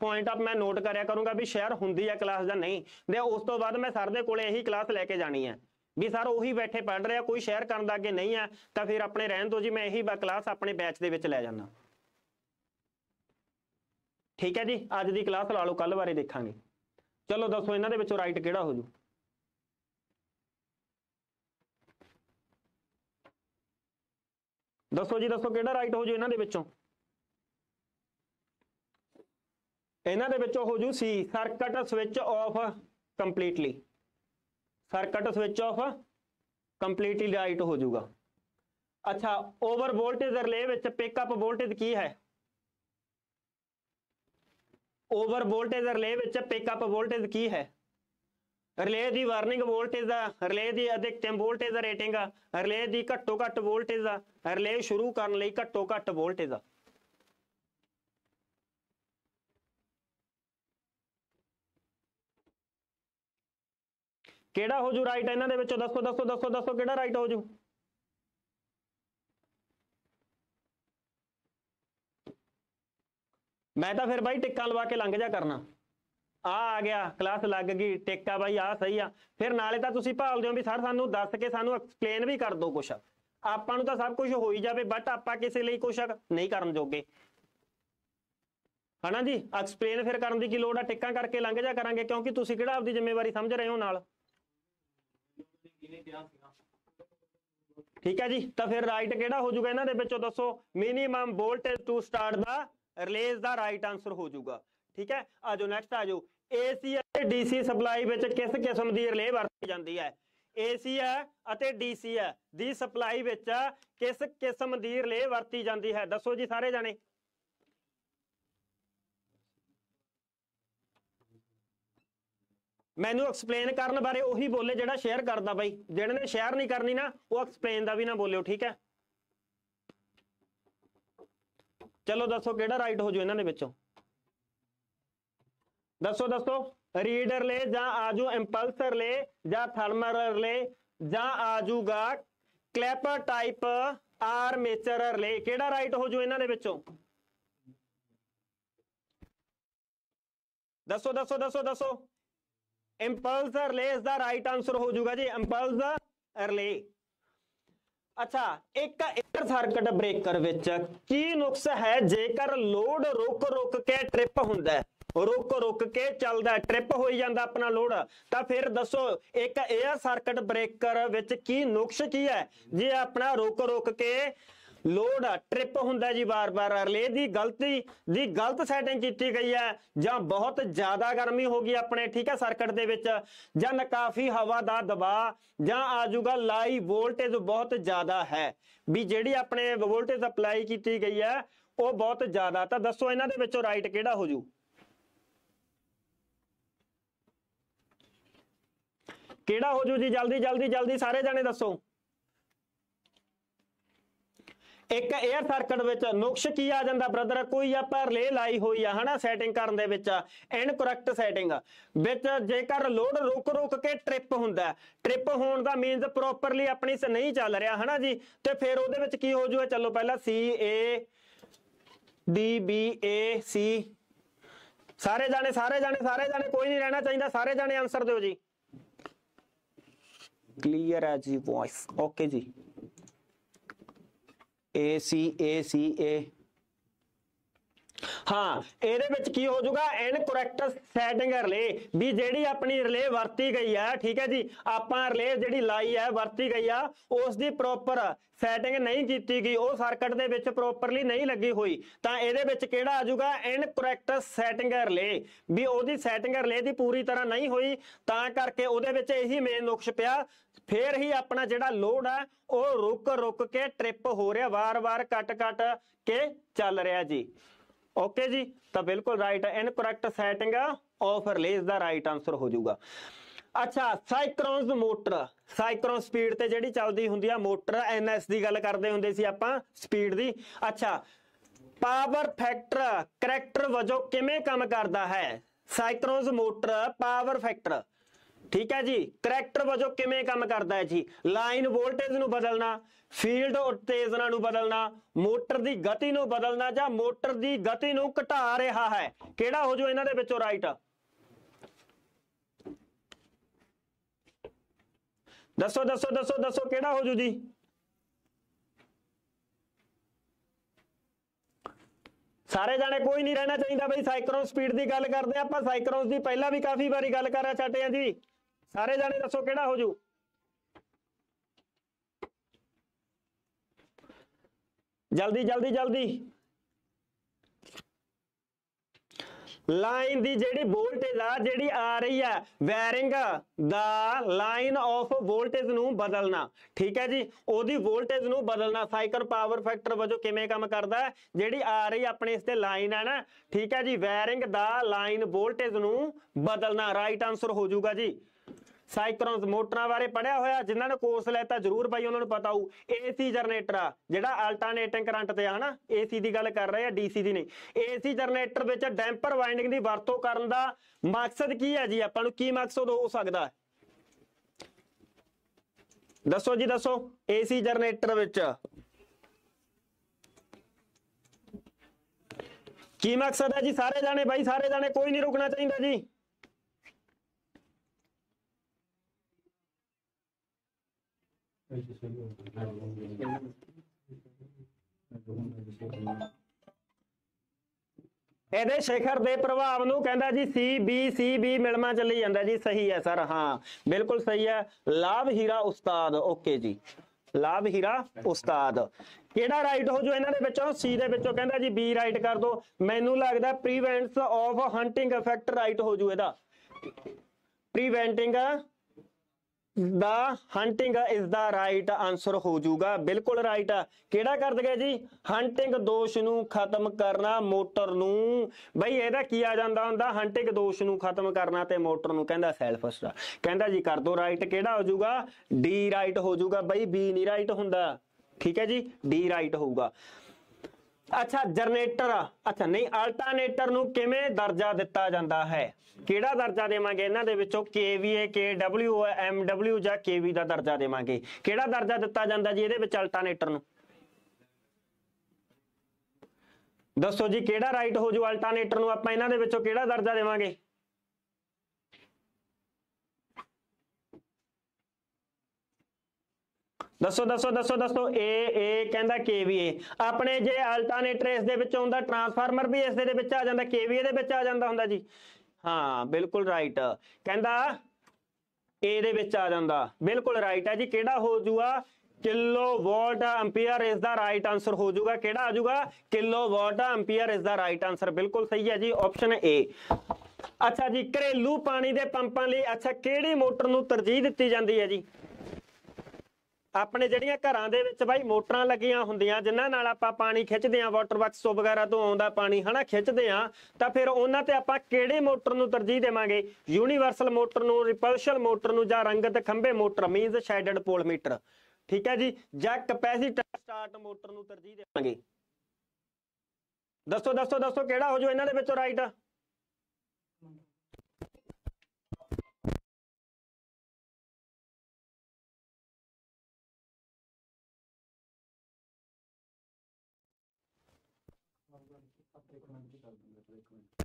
ਪੁਆਇੰਟ ਆਪ ਮੈਂ ਨੋਟ ਕਰਿਆ ਕਰੂੰਗਾ ਵੀ ਸ਼ੇਅਰ ਹੁੰਦੀ ਹੈ ਕਲਾਸ ਦਾ ਨਹੀਂ ਤੇ ਉਸ ਤੋਂ ਬਾਅਦ ਮੈਂ ਸਰ ਦੇ ਕੋਲੇ ਇਹੀ ਕਲਾਸ ਲੈ ਕੇ ਜਾਣੀ ਹੈ ਵੀ ਸਰ ਉਹੀ ਬੈਠੇ ਪੜ੍ਹ ਰਿਹਾ ਕੋਈ ਸ਼ੇਅਰ ਕਰਨ ਦਾ ਅੱਗੇ ਨਹੀਂ ਆ ਤਾਂ ਫਿਰ ਆਪਣੇ ਰਹਿਣ ਦੋ ਜੀ ਮੈਂ ਇਹੀ ਕਲਾਸ ਆਪਣੇ ਬੈਚ ਦੇ ਵਿੱਚ ਲੈ ਜਾਣਾ ਠੀਕ ਹੈ ਜੀ ਅੱਜ ਦੀ ਕਲਾਸ ਲਾ ਲਓ ਕੱਲ ਬਾਰੇ ਦੇਖਾਂਗੇ ਚਲੋ ਦੱਸੋ ਇਹਨਾਂ ਦੇ ਵਿੱਚੋਂ ਰਾਈਟ ਕਿਹੜਾ ਹੋ ਜੂ ਦੱਸੋ ਜੀ ਦੱਸੋ ਕਿਹੜਾ ਰਾਈਟ ਹੋ ਜੂ ਇਹਨਾਂ ਦੇ ਵਿੱਚੋਂ ਇਹਨਾਂ ਦੇ ਵਿੱਚੋਂ ਹੋ ਜੂ C circuit switch off completely circuit switch off completely right ਹੋ ਜਾਊਗਾ ਅੱਛਾ ਓਵਰ ਵੋਲਟੇਜ ਰਿਲੇ ਵਿੱਚ ਪਿਕਅਪ ਵੋਲਟੇਜ ਕੀ ਹੈ ਓਵਰ ਵੋਲਟੇਜ ਰਿਲੇ ਵਿੱਚ ਪਿਕਅਪ ਵੋਲਟੇਜ ਕੀ ਹੈ ਰਿਲੇ ਦੀ ਵਾਰਨਿੰਗ ਵੋਲਟੇਜ ਦਾ ਰਿਲੇ ਦੀ ਅਧਿਕਤਮ ਵੋਲਟੇਜ ਦਾ ਰੇਟਿੰਗ ਰਿਲੇ ਦੀ ਘੱਟੋ ਘੱਟ ਵੋਲਟੇਜ ਦਾ ਰਿਲੇ ਸ਼ੁਰੂ ਕਰਨ ਲਈ ਘੱਟੋ ਘੱਟ ਵੋਲਟੇਜ ਦਾ ਕਿਹੜਾ ਹੋ ਜੂ ਰਾਈਟ ਇਹਨਾਂ ਦੇ ਵਿੱਚੋਂ ਦੱਸੋ ਦੱਸੋ ਦੱਸੋ ਦੱਸੋ ਕਿਹੜਾ ਰਾਈਟ ਹੋ ਜੂ ਮੈਂ ਤਾਂ ਫਿਰ ਬਾਈ ਟਿੱਕਾ ਲਵਾ ਕੇ ਲੰਘ ਜਾ ਕਰਨਾ ਆ ਆ ਗਿਆ ਕਲਾਸ ਲੱਗ ਗਈ ਟਿੱਕਾ ਬਾਈ ਆ ਸਹੀ ਆ ਫਿਰ ਨਾਲੇ ਤਾਂ ਤੁਸੀਂ ਭਾਲਦੇ ਹੋ ਵੀ ਸਰ ਸਾਨੂੰ ਦੱਸ ਕੇ ਸਾਨੂੰ ਐਕਸਪਲੇਨ ਵੀ ਕਰ ਦਿਓ ਕੁਛ ਆਪਾਂ ਨੂੰ ਤਾਂ ਸਭ ਕੁਝ ਹੋ ਹੀ ਜਾਵੇ ਬਟ ਆਪਾਂ ਕਿਸੇ ਲਈ ਕੁਛ ਨਹੀਂ ਕਰਨ ਜੋਗੇ ਹਨਾ ਜੀ ਐਕਸਪਲੇਨ ਫਿਰ ਕਰਨ ਦੀ ਕੀ ਲੋੜ ਆ ਟਿੱਕਾਂ ਕਰਕੇ ਲੰਘ ਜਾ ਕਰਾਂਗੇ ਕਿਉਂਕਿ ਤੁਸੀਂ ਕਿਹੜਾ ਆਪਦੀ ਜ਼ਿੰਮੇਵਾਰੀ ਸਮਝ ਰਹੇ ਹੋ ਨਾਲ ਠੀਕ ਹੈ ਜੀ ਤਾਂ ਫਿਰ ਰਾਈਟ ਕਿਹੜਾ ਹੋ ਜਾਊਗਾ ਇਹਨਾਂ ਦੇ ਵਿੱਚੋਂ ਦੱਸੋ ਮਿਨੀਮਮ ਵੋਲਟੇਜ ਟੂ ਸਟਾਰਟ ਦਾ ਰਿਲੇਸ ਦਾ ਰਾਈਟ ਆਨਸਰ ਹੋ ਜਾਊਗਾ ਠੀਕ ਹੈ ਆ ਆਜੋ ਨੈਕਸਟ ਆਜੋ ਏਸੀ ਅਤੇ ਡੀਸੀ ਸਪਲਾਈ ਵਿੱਚ ਕਿਸ ਕਿਸਮ ਦੀ ਰਿਲੇ ਵਰਤੀ ਜਾਂਦੀ ਹੈ ਏਸੀ ਹੈ ਅਤੇ ਡੀਸੀ ਹੈ ਦੀ ਸਪਲਾਈ ਵਿੱਚ ਕਿਸ ਕਿਸਮ ਦੀ ਰਿਲੇ ਵਰਤੀ ਜਾਂਦੀ ਹੈ ਦੱਸੋ ਜੀ ਸਾਰੇ ਜਾਣੇ ਮੈਨੂੰ ਐਕਸਪਲੇਨ ਕਰਨ ਬਾਰੇ ਉਹੀ ਬੋਲੇ ਜਿਹੜਾ ਸ਼ੇਅਰ ਕਰਦਾ ਬਾਈ ਜਿਹੜੇ ਨੇ ਸ਼ੇਅਰ ਨਹੀਂ ਕਰਨੀ ਨਾ ਉਹ ਐਕਸਪਲੇਨ ਦਾ ਵੀ ਨਾ ਬੋਲਿਓ ਠੀਕ ਹੈ ਚਲੋ ਦੱਸੋ ਕਿਹੜਾ ਰਾਈਟ ਹੋ ਜੂ ਇਹਨਾਂ ਦੇ ਵਿੱਚੋਂ ਦੱਸੋ ਦੱਸੋ ਰੀਡਰ ਲੈ ਜਾਂ ਆਜੂ ਇੰਪਲਸਰ ਲੈ ਜਾਂ ਥਰਮਰਰ ਲੈ ਜਾਂ ਆਜੂਗਾ ਕਲੈਪਰ ਟਾਈਪ ਆਰਮੇਚਰਰ ਲੈ ਕਿਹੜਾ ਰਾਈਟ ਹੋ ਜੂ ਇਹਨਾਂ ਦੇ ਵਿੱਚੋਂ ਦੱਸੋ ਦੱਸੋ ਦੱਸੋ ਦੱਸੋ ਇੰਪਲਸ ਰਿਲੇ ਇਸ ਦਾ ਰਾਈਟ ਆਨਸਰ ਹੋ ਜਾਊਗਾ ਜੀ ਇੰਪਲਸ ਰਿਲੇ ਅੱਛਾ ਇੱਕ ਏਅਰ ਸਰਕਟ ਬ੍ਰੇਕਰ ਵਿੱਚ ਕੀ ਨੁਕਸ ਹੈ ਜੇਕਰ ਲੋਡ ਰੁਕ ਰੁਕ ਕੇ ਟ੍ਰਿਪ ਹੁੰਦਾ ਹੈ ਰੁਕ ਰੁਕ ਕੇ ਚੱਲਦਾ ਟ੍ਰਿਪ ਹੋਈ ਜਾਂਦਾ ਆਪਣਾ ਲੋਡ ਤਾਂ ਫਿਰ ਦੱਸੋ ਇੱਕ ਏਅਰ ਸਰਕਟ ਬ੍ਰੇਕਰ ਵਿੱਚ ਕੀ ਨੁਕਸ ਕੀ ਹੈ ਜੇ ਆਪਣਾ ਰੁਕ ਰੁਕ ਕੇ ਲੋਡ ਟ੍ਰਿਪ ਹੁੰਦਾ ਜੀ ਵਾਰ-ਵਾਰ ਅਰਲੇ ਦੀ ਗਲਤੀ ਦੀ ਗਲਤ ਸੈਟਿੰਗ ਕੀਤੀ ਗਈ ਹੈ ਜਾਂ ਬਹੁਤ ਜ਼ਿਆਦਾ ਗਰਮੀ ਹੋ ਗਈ ਆਪਣੇ ਠੀਕ ਹੈ ਸਰਕਟ ਦੇ ਵਿੱਚ ਜਾਂ ਨਕਾਫੀ ਹਵਾ ਦਾ ਦਬਾਅ ਜਾਂ ਆਜੂਗਾ ਲਾਈ ਵੋਲਟੇਜ ਬਹੁਤ ਜ਼ਿਆਦਾ ਹੈ ਵੀ ਜਿਹੜੀ ਆਪਣੇ ਵੋਲਟੇਜ ਅਪਲਾਈ ਕੀਤੀ ਗਈ ਹੈ ਉਹ ਬਹੁਤ ਜ਼ਿਆਦਾ ਤਾਂ ਦੱਸੋ ਇਹਨਾਂ ਦੇ ਵਿੱਚੋਂ ਰਾਈਟ ਕਿਹੜਾ ਹੋ ਜੂ ਕਿਹੜਾ ਹੋ ਜੂ ਜੀ ਜਲਦੀ ਜਲਦੀ ਜਲਦੀ ਸਾਰੇ ਜਾਣੇ ਦੱਸੋ ਇੱਕ 에ਅਰ ਸਰਕਟ ਵਿੱਚ ਨੁਕਸ ਕੀ ਆ ਜਾਂਦਾ ਬ੍ਰਦਰ ਕੋਈ ਆਪਾਂ ਰਲੇ ਲਾਈ ਹੋਈ ਆ ਹਨਾ ਸੈਟਿੰਗ ਕਰਨ ਦੇ ਵਿੱਚ ਇਨਕਰੈਕਟ ਸੈਟਿੰਗ ਵਿੱਚ ਜੇਕਰ ਲੋਡ ਰੁਕ ਰੁਕ ਕੇ ਟ੍ਰਿਪ ਹੁੰਦਾ ਟ੍ਰਿਪ ਹੋਣ ਦਾ ਮੀਨਸ ਪ੍ਰੋਪਰਲੀ ਆਪਣੀ ਸ ਨਹੀਂ ਚੱਲ ਰਿਹਾ ਹਨਾ ਜੀ ਤੇ ਫਿਰ ਉਹਦੇ ਵਿੱਚ ਕੀ ਹੋ ਜੂਗਾ ਚਲੋ ਪਹਿਲਾਂ C A D B A C ਸਾਰੇ ਜਾਣੇ ਸਾਰੇ ਜਾਣੇ ਸਾਰੇ ਜਾਣੇ ਕੋਈ ਨਹੀਂ ਰਹਿਣਾ ਚਾਹੀਦਾ ਸਾਰੇ ਜਾਣੇ ਆਨਸਰ ਦਿਓ ਜੀ ਕਲੀਅਰ ਹੈ ਜੀ ਵੌਇਸ ਓਕੇ ਜੀ Eh, sí, eh, sí, eh. ਹਾਂ ਇਹਦੇ ਵਿੱਚ ਕੀ ਹੋ ਜਾਊਗਾ ਇਨਕਰੈਕਟ ਸੈਟਿੰਗ ਰਿਲੇ ਵੀ ਜਿਹੜੀ ਆਪਣੀ ਰਿਲੇ ਵਰਤੀ ਗਈ ਹੈ ਠੀਕ ਹੈ ਜੀ ਆਪਾਂ ਰਿਲੇ ਜਿਹੜੀ ਲਾਈ ਹੈ ਵਰਤੀ ਗਈ ਆ ਉਸ ਦੀ ਪ੍ਰੋਪਰ ਸੈਟਿੰਗ ਨਹੀਂ ਕੀਤੀ ਗਈ ਉਹ ਸਰਕਟ ਦੇ ਵਿੱਚ ਪ੍ਰੋਪਰਲੀ ਨਹੀਂ ਲੱਗੀ ਹੋਈ ਤਾਂ ਇਹਦੇ ਵਿੱਚ ਕਿਹੜਾ ਆ ਜਾਊਗਾ ਇਨਕਰੈਕਟ ਸੈਟਿੰਗ ਰਿਲੇ ਵੀ ਉਹਦੀ ਸੈਟਿੰਗ ਰਿਲੇ ਦੀ ਪੂਰੀ ਤਰ੍ਹਾਂ ਨਹੀਂ ਹੋਈ ਤਾਂ ਕਰਕੇ ਉਹਦੇ ਵਿੱਚ ਇਹੀ ਮੇਨ ਨੁਕਸ਼ ਪਿਆ ਫੇਰ ਹੀ ਆਪਣਾ ਜਿਹੜਾ ਲੋਡ ਹੈ ਉਹ ਰੁਕ ਰੁਕ ਕੇ ਟ੍ਰਿਪ ਹੋ ਰਿਹਾ ਵਾਰ-ਵਾਰ ਕੱਟ-ਕੱਟ ਕੇ ਚੱਲ ਰਿਹਾ ਜੀ ਓਕੇ ਜੀ ਤਾਂ ਬਿਲਕੁਲ ਰਾਈਟ ਹੈ ਇਨਕਰੈਕਟ ਸੈਟਿੰਗ ਆਫ ਰਿਲੀਜ਼ ਦਾ ਰਾਈਟ ਆਨਸਰ ਹੋ ਜਾਊਗਾ ਅੱਛਾ ਸਾਈਕਰੋਨਸ ਮੋਟਰ ਸਾਈਕਰੋਨ ਸਪੀਡ ਤੇ ਜਿਹੜੀ ਚੱਲਦੀ ਹੁੰਦੀ ਆ ਮੋਟਰ ਐਨਐਸ ਦੀ ਗੱਲ ਕਰਦੇ ਹੁੰਦੇ ਸੀ ਆਪਾਂ ਸਪੀਡ ਦੀ ਅੱਛਾ ਪਾਵਰ ਫੈਕਟਰ ਕਰੈਕਟਰ ਵਜੋਂ ਕਿਵੇਂ ਕੰਮ ਕਰਦਾ ਹੈ ਸਾਈਕਰੋਨਸ ਮੋਟਰ ਪਾਵਰ ਫੈਕਟਰ ਠੀਕ ਹੈ ਜੀ ਕਰੈਕਟਰ ਵਜੋਂ ਕਿਵੇਂ ਕੰਮ ਕਰਦਾ ਹੈ ਜੀ ਲਾਈਨ ਵੋਲਟੇਜ ਨੂੰ ਬਦਲਣਾ ਫੀਲਡ ਉਤੇਜਨਾ ਨੂੰ ਬਦਲਣਾ ਮੋਟਰ ਦੀ ਗਤੀ ਨੂੰ ਬਦਲਣਾ ਜਾਂ ਮੋਟਰ ਦੀ ਗਤੀ ਨੂੰ ਘਟਾ ਰਿਹਾ ਹੈ ਕਿਹੜਾ ਹੋ ਜੋ ਇਹਨਾਂ ਦੇ ਵਿੱਚੋਂ ਰਾਈਟ ਦੱਸੋ ਦੱਸੋ ਦੱਸੋ ਦੱਸੋ ਕਿਹੜਾ ਹੋ ਜੂ ਜੀ ਸਾਰੇ ਜਾਣੇ ਕੋਈ ਨਹੀਂ ਰਹਿਣਾ ਚਾਹੀਦਾ ਬਈ ਸਾਈਕਲੋਨ ਸਪੀਡ ਦੀ ਗੱਲ ਕਰਦੇ ਆਪਾਂ ਸਾਈਕਲੋਨਸ ਦੀ ਪਹਿਲਾਂ ਵੀ ਕਾਫੀ ਵਾਰੀ ਗੱਲ ਕਰ ਛੱਟੇ ਆ ਜੀ ਸਾਰੇ ਜਾਣੇ ਦੱਸੋ ਕਿਹੜਾ ਹੋ ਜੂ ਜਲਦੀ ਜਲਦੀ ਜਲਦੀ ਲਾਈਨ ਦੀ ਜਿਹੜੀ ਵੋਲਟੇਜ ਆ ਜਿਹੜੀ ਆ ਰਹੀ ਆ ਵੈਰਿੰਗ ਦਾ ਲਾਈਨ ਆਫ ਵੋਲਟੇਜ ਨੂੰ ਬਦਲਣਾ ਠੀਕ ਹੈ ਜੀ ਉਹਦੀ ਵੋਲਟੇਜ ਨੂੰ ਬਦਲਣਾ ਸਾਈਕਲ ਪਾਵਰ ਫੈਕਟਰ ਵਜੋਂ ਕਿਵੇਂ ਕੰਮ ਕਰਦਾ ਜਿਹੜੀ ਆ ਰਹੀ ਆਪਣੇ ਇਸ ਤੇ ਲਾਈਨ ਹੈ ਨਾ ਠੀਕ ਹੈ ਜੀ ਵੈਰਿੰਗ ਦਾ ਲਾਈਨ ਵੋਲਟੇਜ ਨੂੰ ਬਦਲਣਾ ਰਾਈਟ ਆਨਸਰ ਹੋ ਜਾਊਗਾ ਜੀ ਸਾਈਕਰੋਨਸ ਮੋਟਰਾਂ ਬਾਰੇ ਪੜਿਆ ਹੋਇਆ ਜਿਨ੍ਹਾਂ ਨੇ ਕੋਰਸ ਲੈਤਾ ਜ਼ਰੂਰ ਬਾਈ ਉਹਨਾਂ ਨੂੰ ਪਤਾ ਹੋਊ ਏਸੀ ਜਨਰੇਟਰ ਆ ਜਿਹੜਾ ਅਲਟਰਨੇਟਿੰਗ ਕਰੰਟ ਤੇ ਆ ਹਨਾ ਏਸੀ ਦੀ ਗੱਲ ਕਰ ਰਹੇ ਆ ਡੀਸੀ ਦੀ ਨਹੀਂ ਏਸੀ ਜਨਰੇਟਰ ਵਿੱਚ ਡੈਂਪਰ ਵਾਈਂਡਿੰਗ ਦੀ ਵਰਤੋਂ ਕਰਨ ਦਾ ਮਕਸਦ ਕੀ ਹੈ ਜੀ ਆਪਾਂ ਨੂੰ ਕੀ ਮਕਸਦ ਹੋ ਸਕਦਾ ਦੱਸੋ ਜੀ ਦੱਸੋ ਏਸੀ ਜਨਰੇਟਰ ਵਿੱਚ ਕੀ ਮਕਸਦ ਹੈ ਜੀ ਸਾਰੇ ਜਾਣੇ ਬਾਈ ਸਾਰੇ ਜਾਣੇ ਕੋਈ ਨਹੀਂ ਰੁਕਣਾ ਚਾਹੀਦਾ ਜੀ ਇਹਦੇ ਸ਼ਿਖਰ ਦੇ ਪ੍ਰਭਾਵ ਨੂੰ ਕਹਿੰਦਾ ਜੀ ਸੀ ਬੀ ਸੀ ਬੀ ਮਿਲਮਾ ਚੱਲੀ ਜਾਂਦਾ ਜੀ ਸਹੀ ਹੈ ਸਰ ਹਾਂ ਬਿਲਕੁਲ ਸਹੀ ਹੈ ਲਾਭ ਹੀਰਾ ਉਸਤਾਦ ਓਕੇ ਜੀ ਲਾਭ ਹੀਰਾ ਉਸਤਾਦ ਕਿਹੜਾ ਰਾਈਟ ਹੋ ਜੋ ਇਹਨਾਂ ਦੇ ਵਿੱਚੋਂ ਸੀ ਦੇ ਵਿੱਚੋਂ ਕਹਿੰਦਾ ਜੀ ਬੀ ਰਾਈਟ ਕਰ ਦੋ ਮੈਨੂੰ ਲੱਗਦਾ prevents of hunting effect right ਹੋ ਜੂ ਇਹਦਾ ਪ੍ਰੀਵੈਂਟਿੰਗ ਦਾ ਹੰਟਿੰਗ ਇਸ ਦਾ ਰਾਈਟ ਆਨਸਰ ਹੋ ਜਾਊਗਾ ਬਿਲਕੁਲ ਰਾਈਟ ਕਿਹੜਾ ਕਰ ਦਗੇ ਜੀ ਹੰਟਿੰਗ ਦੋਸ਼ ਨੂੰ ਖਤਮ ਕਰਨਾ ਮੋਟਰ ਨੂੰ ਬਈ ਇਹਦਾ ਕੀ ਆ ਜਾਂਦਾ ਹੁੰਦਾ ਹੰਟਿੰਗ ਦੋਸ਼ ਨੂੰ ਖਤਮ ਕਰਨਾ ਤੇ ਮੋਟਰ ਨੂੰ ਕਹਿੰਦਾ ਸੈਲਫ ਸਟਾਰ ਕਹਿੰਦਾ ਜੀ ਕਰ ਦੋ ਰਾਈਟ ਕਿਹੜਾ ਹੋ ਜਾਊਗਾ ਡੀ ਰਾਈਟ ਹੋ ਜਾਊਗਾ ਬਈ ਬੀ ਨਹੀਂ ਰਾਈਟ ਹੁੰਦਾ ਠੀਕ ਹੈ ਜੀ ਡੀ ਰਾਈਟ ਹੋਊਗਾ ਅੱਛਾ ਜਨਰੇਟਰ ਅੱਛਾ ਨਹੀਂ ਅਲਟਰਨੇਟਰ ਨੂੰ ਕਿਵੇਂ ਦਰਜਾ ਦਿੱਤਾ ਜਾਂਦਾ ਹੈ ਕਿਹੜਾ ਦਰਜਾ ਦੇਵਾਂਗੇ ਇਹਨਾਂ ਦੇ ਵਿੱਚੋਂ KVA KW MW ਜਾਂ KV ਦਾ ਦਰਜਾ ਦੇਵਾਂਗੇ ਕਿਹੜਾ ਦਰਜਾ ਦਿੱਤਾ ਜਾਂਦਾ ਜੀ ਇਹਦੇ ਵਿੱਚ ਅਲਟਰਨੇਟਰ ਨੂੰ ਦੱਸੋ ਜੀ ਕਿਹੜਾ ਰਾਈਟ ਹੋ ਜੂ ਅਲਟਰਨੇਟਰ ਨੂੰ ਆਪਾਂ ਇਹਨਾਂ ਦੇ ਵਿੱਚੋਂ ਕਿਹੜਾ ਦਰਜਾ ਦੇਵਾਂਗੇ ਦੱਸੋ ਦੱਸੋ ਦੱਸੋ ਦੱਸੋ A A ਕਹਿੰਦਾ KVA ਆਪਣੇ ਜੇ ਅਲਟਰਨੇਟ ਇਸ ਦੇ ਵਿੱਚ ਆਉਂਦਾ ਟਰਾਂਸਫਾਰਮਰ ਵੀ ਇਸ ਦੇ ਵਿੱਚ ਆ ਜਾਂਦਾ KVA ਦੇ ਵਿੱਚ ਆ ਜਾਂਦਾ ਹੁੰਦਾ ਜੀ ਹਾਂ ਬਿਲਕੁਲ ਰਾਈਟ ਕਹਿੰਦਾ A ਦੇ ਵਿੱਚ ਆ ਜਾਂਦਾ ਬਿਲਕੁਲ ਰਾਈਟ ਹੈ ਜੀ ਕਿਹੜਾ ਹੋ ਕਿਲੋ ਵੋਲਟ ਐਂਪੀਅਰ ਇਸ ਦਾ ਰਾਈਟ ਆਨਸਰ ਹੋ ਜੂਗਾ ਕਿਹੜਾ ਆ ਕਿਲੋ ਵੋਲਟ ਐਂਪੀਅਰ ਇਸ ਦਾ ਰਾਈਟ ਆਨਸਰ ਬਿਲਕੁਲ ਸਹੀ ਹੈ ਜੀ ਆਪਸ਼ਨ ਏ ਅੱਛਾ ਜੀ ਘਰੇਲੂ ਪਾਣੀ ਦੇ ਪੰਪਾਂ ਲਈ ਅੱਛਾ ਕਿਹੜੀ ਮੋਟਰ ਨੂੰ ਤਰਜੀਹ ਦਿੱਤੀ ਜਾਂਦੀ ਹੈ ਜੀ ਆਪਣੇ ਜਿਹੜੀਆਂ ਘਰਾਂ ਦੇ ਵਿੱਚ ਬਾਈ ਮੋਟਰਾਂ ਲੱਗੀਆਂ ਹੁੰਦੀਆਂ ਜਿਨ੍ਹਾਂ ਨਾਲ ਆਪਾਂ ਪਾਣੀ ਖਿੱਚਦੇ ਆ ਵਾਟਰ ਬਾਕਸ ਤੋਂ ਵਗੈਰਾ ਤੋਂ ਆਉਂਦਾ ਪਾਣੀ ਹਨਾ ਖਿੱਚਦੇ ਆ ਤਾਂ ਫਿਰ ਉਹਨਾਂ ਤੇ ਆਪਾਂ ਕਿਹੜੇ ਮੋਟਰ ਨੂੰ ਤਰਜੀਹ ਦੇਵਾਂਗੇ ਯੂਨੀਵਰਸਲ ਮੋਟਰ ਨੂੰ ਰਿਪਲਸ਼ਨ ਮੋਟਰ ਨੂੰ ਜਾਂ ਰੰਗਤ ਖੰਭੇ motor means shaded pole meter ਠੀਕ ਹੈ ਜੀ ਜਾਂ ਕਪੈਸਿਟਰ ਸਟਾਰਟ ਮੋਟਰ ਨੂੰ ਤਰਜੀਹ ਦੇਵਾਂਗੇ ਦੱਸੋ ਦੱਸੋ ਦੱਸੋ ਕਿਹੜਾ ਹੋ ਜੋ ਇਹਨਾਂ ਦੇ ਵਿੱਚੋਂ ਰਾਈਟ ਇੱਕ ਮਿੰਟ ਚ ਕਰ ਦੂੰਗਾ ਇੱਕ ਮਿੰਟ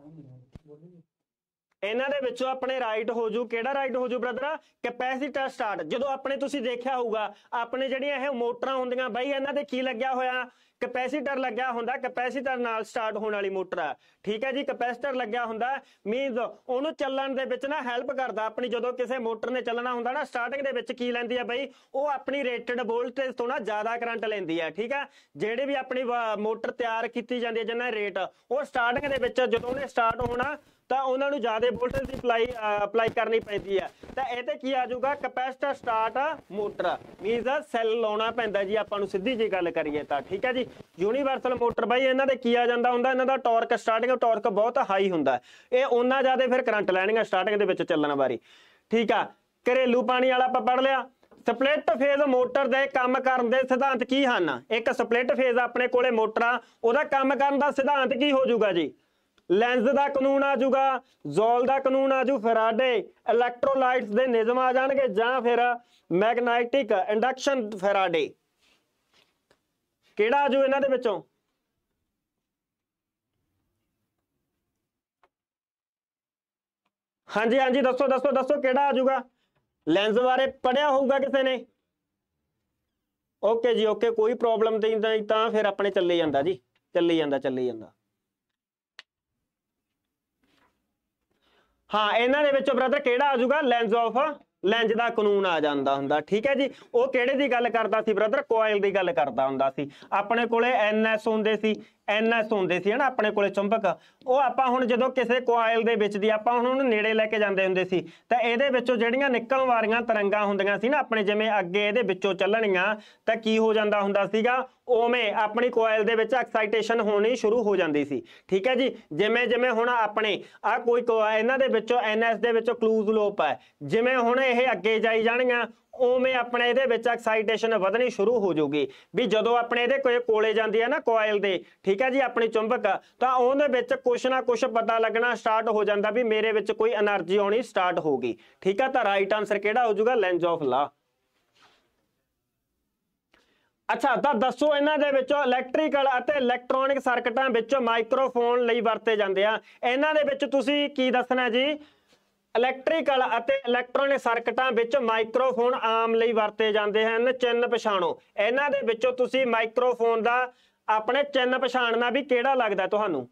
ਆਈ ਨਹੀਂ ਬੋਲੀ ਇਹਨਾਂ ਦੇ ਵਿੱਚੋਂ ਆਪਣੇ ਰਾਈਟ ਹੋ ਜੂ ਕਿਹੜਾ ਰਾਈਟ ਹੋ ਜੂ ਬ੍ਰਦਰਾ ਕੈਪੈਸਿਟਰ ਸਟਾਰਟ ਜਦੋਂ ਆਪਣੇ ਤੁਸੀਂ ਦੇਖਿਆ ਹੋਊਗਾ ਆਪਣੇ ਜਿਹੜੀਆਂ ਇਹ ਮੋਟਰਾਂ ਹੁੰਦੀਆਂ ਬਾਈ ਇਹਨਾਂ ਦੇ ਕੀ ਲੱਗਿਆ ਹੋਇਆ ਕੈਪੈਸਿਟਰ ਲੱਗਿਆ ਹੁੰਦਾ ਕੈਪੈਸਿਟਰ ਨਾਲ ਸਟਾਰਟ ਹੋਣ ਵਾਲੀ ਮੋਟਰ ਆ ਠੀਕ ਹੈ ਜੀ ਕੈਪੈਸਿਟਰ ਲੱਗਿਆ ਹੁੰਦਾ ਮੀਨਸ ਉਹਨੂੰ ਚੱਲਣ ਦੇ ਵਿੱਚ ਨਾ ਹੈਲਪ ਕਰਦਾ ਆਪਣੀ ਜਦੋਂ ਕਿਸੇ ਮੋਟਰ ਨੇ ਚੱਲਣਾ ਹੁੰਦਾ ਨਾ ਸਟਾਰਟਿੰਗ ਦੇ ਵਿੱਚ ਕੀ ਲੈਂਦੀ ਆ ਬਾਈ ਉਹ ਆਪਣੀ ਰੇਟਡ ਵੋਲਟੇਜ ਤੋਂ ਨਾ ਜ਼ਿਆਦਾ ਕਰੰਟ ਲੈਂਦੀ ਆ ਠੀਕ ਹੈ ਜਿਹੜੇ ਵੀ ਆਪਣੀ ਮੋਟਰ ਤਿਆਰ ਕੀਤੀ ਜਾਂਦੀ ਹੈ ਜਿੰਨਾ ਰੇਟ ਉਹ ਸਟਾਰਟਿੰਗ ਦੇ ਵਿੱਚ ਜਦੋਂ ਉਹਨੇ ਸਟਾਰਟ ਹੋਣਾ ਤਾਂ ਉਹਨਾਂ ਨੂੰ ਜ਼ਿਆਦਾ ਵੋਲਟੇਜ ਦੀ ਅਪਲਾਈ ਅਪਲਾਈ ਕਰਨੀ ਪੈਂਦੀ ਹੈ ਤਾਂ ਇਹ ਤੇ ਕੀ ਆ ਜਾਊਗਾ capacitor start motor means cell ਲਾਉਣਾ ਪੈਂਦਾ ਜੀ ਆਪਾਂ ਨੂੰ ਸਿੱਧੀ ਜੀ ਗੱਲ ਕਰੀਏ ਤਾਂ ਠੀਕ ਹੈ ਜੀ ਯੂਨੀਵਰਸਲ ਮੋਟਰ ਬਾਈ ਇਹਨਾਂ ਦੇ ਕੀ ਆ ਜਾਂਦਾ ਹੁੰਦਾ ਇਹਨਾਂ ਦਾ ਟਾਰਕ ਸਟਾਰਟਿੰਗ ਟਾਰਕ ਬਹੁਤ ਹਾਈ ਹੁੰਦਾ ਇਹ ਉਹਨਾਂ ਜ਼ਿਆਦਾ ਫਿਰ ਕਰੰਟ ਲੈਣਗੇ ਸਟਾਰਟਿੰਗ ਦੇ ਵਿੱਚ ਚੱਲਣ ਵਾਰੀ ਠੀਕ ਆ ਘਰੇਲੂ ਪਾਣੀ ਵਾਲਾ ਆਪਾਂ ਪੜ ਲਿਆ ਸਪਲਿਟ ਫੇਜ਼ ਮੋਟਰ ਦੇ ਕੰਮ ਕਰਨ ਦੇ ਸਿਧਾਂਤ ਕੀ ਹਨ ਇੱਕ ਸਪਲਿਟ ਫੇਜ਼ ਆਪਣੇ ਕੋਲੇ ਮੋਟਰਾਂ ਉਹਦਾ ਕੰਮ ਕਰਨ ਦਾ ਸਿਧਾਂਤ ਕੀ ਹੋ ਜਾਊਗਾ ਜੀ ਲੈਂਜ਼ ਦਾ ਕਾਨੂੰਨ ਆ ਜਾਊਗਾ ਜ਼ੋਲ ਦਾ ਕਾਨੂੰਨ ਆ ਜਾਊ ਫੈਰਾਡੇ ਇਲੈਕਟ੍ਰੋਲਾਈਟਸ ਦੇ ਨਿਯਮ ਆ ਜਾਣਗੇ ਜਾਂ ਫਿਰ ਮੈਗਨੈਟਿਕ ਇੰਡਕਸ਼ਨ ਫੈਰਾਡੇ ਕਿਹੜਾ ਆ ਜਾਊ ਇਹਨਾਂ ਦੇ ਵਿੱਚੋਂ ਹਾਂਜੀ ਹਾਂਜੀ ਦੱਸੋ ਦੱਸੋ ਦੱਸੋ ਕਿਹੜਾ ਆ ਜਾਊਗਾ ਲੈਂਜ਼ ਬਾਰੇ ਪੜਿਆ ਹੋਊਗਾ ਕਿਸੇ ਨੇ ਓਕੇ ਜੀ ਓਕੇ ਕੋਈ ਪ੍ਰੋਬਲਮ ਨਹੀਂ ਤਾਂ ਫਿਰ ਆਪਣੇ ਚੱਲੇ ਜਾਂਦਾ ਜੀ ਚੱਲੇ ਜਾਂਦਾ ਚੱਲੇ ਜਾਂਦਾ ਹਾਂ ਇਹਨਾਂ ਦੇ ਵਿੱਚੋਂ ਬ੍ਰਦਰ ਕਿਹੜਾ ਆ ਜਾਊਗਾ ਲੈਂਸ ਆਫ ਲੈਂਜ ਦਾ ਕਾਨੂੰਨ ਆ ਜਾਂਦਾ ਹੁੰਦਾ ਠੀਕ ਹੈ ਜੀ ਉਹ ਕਿਹੜੇ ਦੀ ਗੱਲ ਕਰਦਾ ਸੀ ਬ੍ਰਦਰ ਕੋਇਲ ਦੀ ਗੱਲ ਕਰਦਾ ਹੁੰਦਾ ਸੀ ਆਪਣੇ ਕੋਲੇ ਐਨਐਸ ਹੁੰਦੇ ਸੀ ਐਨਐਸ ਹੁੰਦੇ ਸੀ ਹਨਾ ਆਪਣੇ ਕੋਲੇ ਚੁੰਬਕ ਉਹ ਆਪਾਂ ਹੁਣ ਜਦੋਂ ਕਿਸੇ ਕੋਇਲ ਦੇ ਵਿੱਚ ਦੀ ਆਪਾਂ ਹੁਣ ਉਹਨੂੰ ਨੇੜੇ ਲੈ ਕੇ ਜਾਂਦੇ ਹੁੰਦੇ ਸੀ ਤਾਂ ਇਹਦੇ ਵਿੱਚੋਂ ਜਿਹੜੀਆਂ ਨਿਕਲਣ ਵਾਲੀਆਂ ਤਰੰਗਾਂ ਹੁੰਦੀਆਂ ਸੀ ਨਾ ਆਪਣੇ ਜਿਵੇਂ ਅੱਗੇ ਇਹਦੇ ਵਿੱਚੋਂ ਚੱਲਣੀਆਂ ਤਾਂ ਕੀ ਹੋ ਜਾਂਦਾ ਹੁੰਦਾ ਸੀਗਾ ਉਵੇਂ ਆਪਣੀ ਕੋਇਲ ਦੇ ਵਿੱਚ ਐਕਸਾਈਟੇਸ਼ਨ ਹੋਣੀ ਸ਼ੁਰੂ ਹੋ ਜਾਂਦੀ ਸੀ ਠੀਕ ਹੈ ਜੀ ਜਿਵੇਂ ਜਿਵੇਂ ਹੁਣ ਆਪਣੇ ਆ ਕੋਈ ਇਹਨਾਂ ਦੇ ਵਿੱਚੋਂ ਐਨਐਸ ਦੇ ਵਿੱਚੋਂ ਕਲੂਜ਼ ਲੋਪ ਹੈ ਜਿਵੇਂ ਹੁਣ ਇਹ ਅੱਗੇ ਜਾਈ ਜਾਣੀਆਂ ਉਵੇਂ ਆਪਣੇ ਇਹਦੇ ਵਿੱਚ ਐਕਸਾਈਟੇਸ਼ਨ ਵਧਣੀ ਸ਼ੁਰੂ ਹੋ ਜਾਊਗੀ ਵੀ ਜਦੋਂ ਆਪਣੇ ਇਹਦੇ ਕੋਈ ਕੋਲੇ ਜਾਂਦੀ ਹੈ ਨਾ ਕੋਇਲ ਦੇ ਠੀਕ ਹੈ ਜੀ ਆਪਣੀ ਚੁੰਬਕ ਤਾਂ ਉਹਦੇ ਵਿੱਚ ਕੁਛ ਨਾ ਕੁਛ ਪਤਾ ਲੱਗਣਾ ਸਟਾਰਟ ਹੋ ਜਾਂਦਾ ਵੀ ਮੇਰੇ ਵਿੱਚ ਕੋਈ એનર્ਜੀ ਆਉਣੀ ਸਟਾਰਟ ਹੋ ਗਈ ਠੀਕ ਹੈ ਤਾਂ ਰਾਈਟ ਆਨਸਰ ਕਿਹੜਾ ਹੋ ਜਾਊਗਾ ਲੈਂਜ ਆਫ ਲਾ ਅੱਛਾ ਤਾਂ ਦੱਸੋ ਇਹਨਾਂ ਦੇ ਵਿੱਚੋਂ ਇਲੈਕਟ੍ਰੀਕਲ ਅਤੇ ਇਲੈਕਟ੍ਰੋਨਿਕ ਸਰਕਟਾਂ ਵਿੱਚੋਂ ਮਾਈਕਰੋਫੋਨ ਲਈ ਵਰਤੇ ਜਾਂਦੇ ਆ ਇਹਨਾਂ ਦੇ ਵਿੱਚ ਤੁਸੀਂ ਕੀ ਦੱਸਣਾ ਜੀ ਇਲੈਕਟ੍ਰੀਕਲ ਅਤੇ ਇਲੈਕਟ੍ਰੋਨਿਕ ਸਰਕਟਾਂ ਵਿੱਚ ਮਾਈਕ੍ਰੋਫੋਨ ਆਮ ਲਈ ਵਰਤੇ ਜਾਂਦੇ ਹਨ ਚਿੰਨ ਪਛਾਣੋ ਇਹਨਾਂ ਦੇ ਵਿੱਚੋਂ ਤੁਸੀਂ ਮਾਈਕ੍ਰੋਫੋਨ ਦਾ ਆਪਣੇ ਚਿੰਨ ਪਛਾਣਨਾ ਵੀ ਕਿਹੜਾ ਲੱਗਦਾ ਤੁਹਾਨੂੰ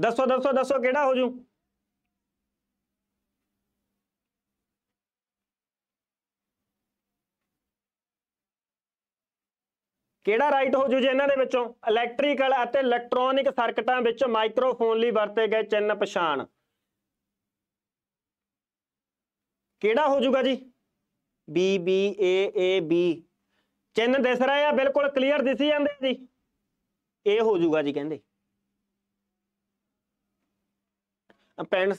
ਦੱਸੋ ਦੱਸੋ ਦੱਸੋ ਕਿਹੜਾ ਹੋ ਜੂ ਕਿਹੜਾ ਰਾਈਟ ਹੋ ਜੂ ਜੇ ਇਹਨਾਂ ਦੇ ਵਿੱਚੋਂ ਇਲੈਕਟ੍ਰੀਕਲ ਅਤੇ ਇਲੈਕਟ੍ਰੋਨਿਕ ਸਰਕਟਾਂ ਵਿੱਚ ਮਾਈਕ੍ਰੋਫੋਨ ਲਈ ਵਰਤੇ ਗਏ ਚਿੰਨ ਪਛਾਣ ਕਿਹੜਾ ਹੋ ਜਾਊਗਾ ਜੀ B B A A B ਚਿੰਨ ਦਿਸ ਰਿਹਾ ਆ ਬਿਲਕੁਲ ਕਲੀਅਰ ਦਿਸੀ ਜਾਂਦੇ ਜੀ ਇਹ ਹੋ ਜਾਊਗਾ ਜੀ ਕਹਿੰਦੇ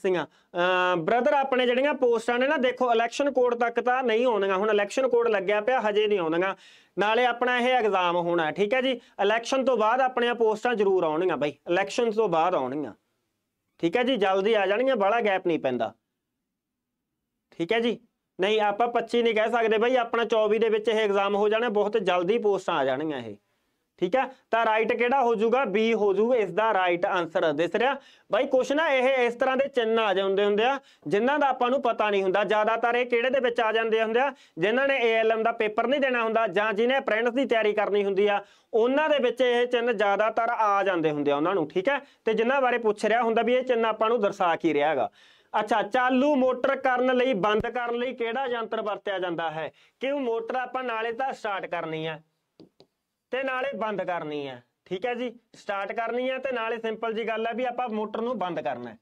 ਸਿੰਘ ਆ ਬ੍ਰਦਰ ਆਪਣੇ ਜਿਹੜੀਆਂ ਪੋਸਟਾਂ ਨੇ ਨਾ ਦੇਖੋ ਇਲੈਕਸ਼ਨ ਕੋਡ ਤੱਕ ਤਾਂ ਨਹੀਂ ਆਉਣੀਆਂ ਹੁਣ ਇਲੈਕਸ਼ਨ ਕੋਡ ਲੱਗਿਆ ਪਿਆ ਹਜੇ ਨਹੀਂ ਆਉਣੀਆਂ ਨਾਲੇ ਆਪਣਾ ਇਹ ਐਗਜ਼ਾਮ ਹੋਣਾ ਠੀਕ ਹੈ ਜੀ ਇਲੈਕਸ਼ਨ ਤੋਂ ਬਾਅਦ ਆਪਣੀਆਂ ਪੋਸਟਾਂ ਜ਼ਰੂਰ ਆਉਣੀਆਂ ਬਾਈ ਇਲੈਕਸ਼ਨ ਤੋਂ ਬਾਅਦ ਆਉਣੀਆਂ ਠੀਕ ਹੈ ਜੀ ਜਲਦੀ ਆ ਜਾਣਗੀਆਂ ਬੜਾ ਗੈਪ ਨਹੀਂ ਪੈਂਦਾ ਠੀਕ ਹੈ ਜੀ ਨਹੀਂ ਆਪਾਂ 25 ਨਹੀਂ ਕਹਿ ਸਕਦੇ ਬਈ ਆਪਣਾ 24 ਦੇ ਵਿੱਚ ਇਹ ਐਗਜ਼ਾਮ ਹੋ ਜਾਣਾ ਬਹੁਤ ਜਲਦੀ ਪੋਸਟਾਂ ਆ ਜਾਣਗੀਆਂ ਇਹ ਠੀਕ ਹੈ ਤਾਂ ਰਾਈਟ ਕਿਹੜਾ ਹੋ ਜਾਊਗਾ B ਹੋ ਜਾਊਗਾ ਇਸ ਦਾ ਰਾਈਟ ਆਨਸਰ ਦਿਸ ਰਿਹਾ ਬਾਈ ਕੁਸ਼ਨ ਆ ਇਹ ਇਸ ਤਰ੍ਹਾਂ ਦੇ ਚਿੰਨ ਆ ਜਾਂਦੇ ਹੁੰਦੇ ਆ ਜਿਨ੍ਹਾਂ ਦਾ ਆਪਾਂ ਨੂੰ ਪਤਾ ਨਹੀਂ ਹੁੰਦਾ ਜ਼ਿਆਦਾਤਰ ਇਹ ਕਿਹੜੇ ਦੇ ਵਿੱਚ ਆ ਜਾਂਦੇ ਹੁੰਦੇ ਆ ਜਿਨ੍ਹਾਂ ਨੇ ALM ਦਾ ਪੇਪਰ ਨਹੀਂ ਦੇਣਾ ਹੁੰਦਾ ਜਾਂ ਨੇ ਅਪ੍ਰੈਂਟਿਸ ਦੀ ਤਿਆਰੀ ਕਰਨੀ ਹੁੰਦੀ ਆ ਉਹਨਾਂ ਦੇ ਵਿੱਚ ਇਹ ਚਿੰਨ ਜ਼ਿਆਦਾਤਰ ਆ ਜਾਂਦੇ ਹੁੰਦੇ ਆ ਉਹਨਾਂ ਨੂੰ ਠੀਕ ਹੈ ਤੇ ਜਿਨ੍ਹਾਂ ਬਾਰੇ ਪੁੱਛ ਰਿਹਾ ਹੁੰਦਾ ਵੀ ਇਹ ਚਿੰਨ ਆਪਾਂ ਨੂੰ ਦਰਸਾ ਕੀ ਰਿਹਾ ਹੈਗਾ ਅੱਛਾ ਚਾਲੂ ਮੋਟਰ ਕਰਨ ਲਈ ਬੰਦ ਕਰਨ ਲਈ ਕਿਹੜਾ ਯੰਤਰ ਵਰਤਿਆ ਜਾਂਦਾ ਹੈ ਕਿਉਂ ਮੋਟਰ ਆਪਾਂ ਨਾਲੇ ਤਾਂ ਸਟਾਰਟ ਕਰਨੀ ਹੈ ਤੇ ਨਾਲੇ ਬੰਦ ਕਰਨੀ ਹੈ ਠੀਕ ਹੈ ਜੀ ਸਟਾਰਟ ਕਰਨੀ ਹੈ ਤੇ ਨਾਲੇ ਸਿੰਪਲ ਜੀ ਗੱਲ ਹੈ ਵੀ ਆਪਾਂ ਮੋਟਰ ਨੂੰ ਬੰਦ ਕਰਨਾ ਹੈ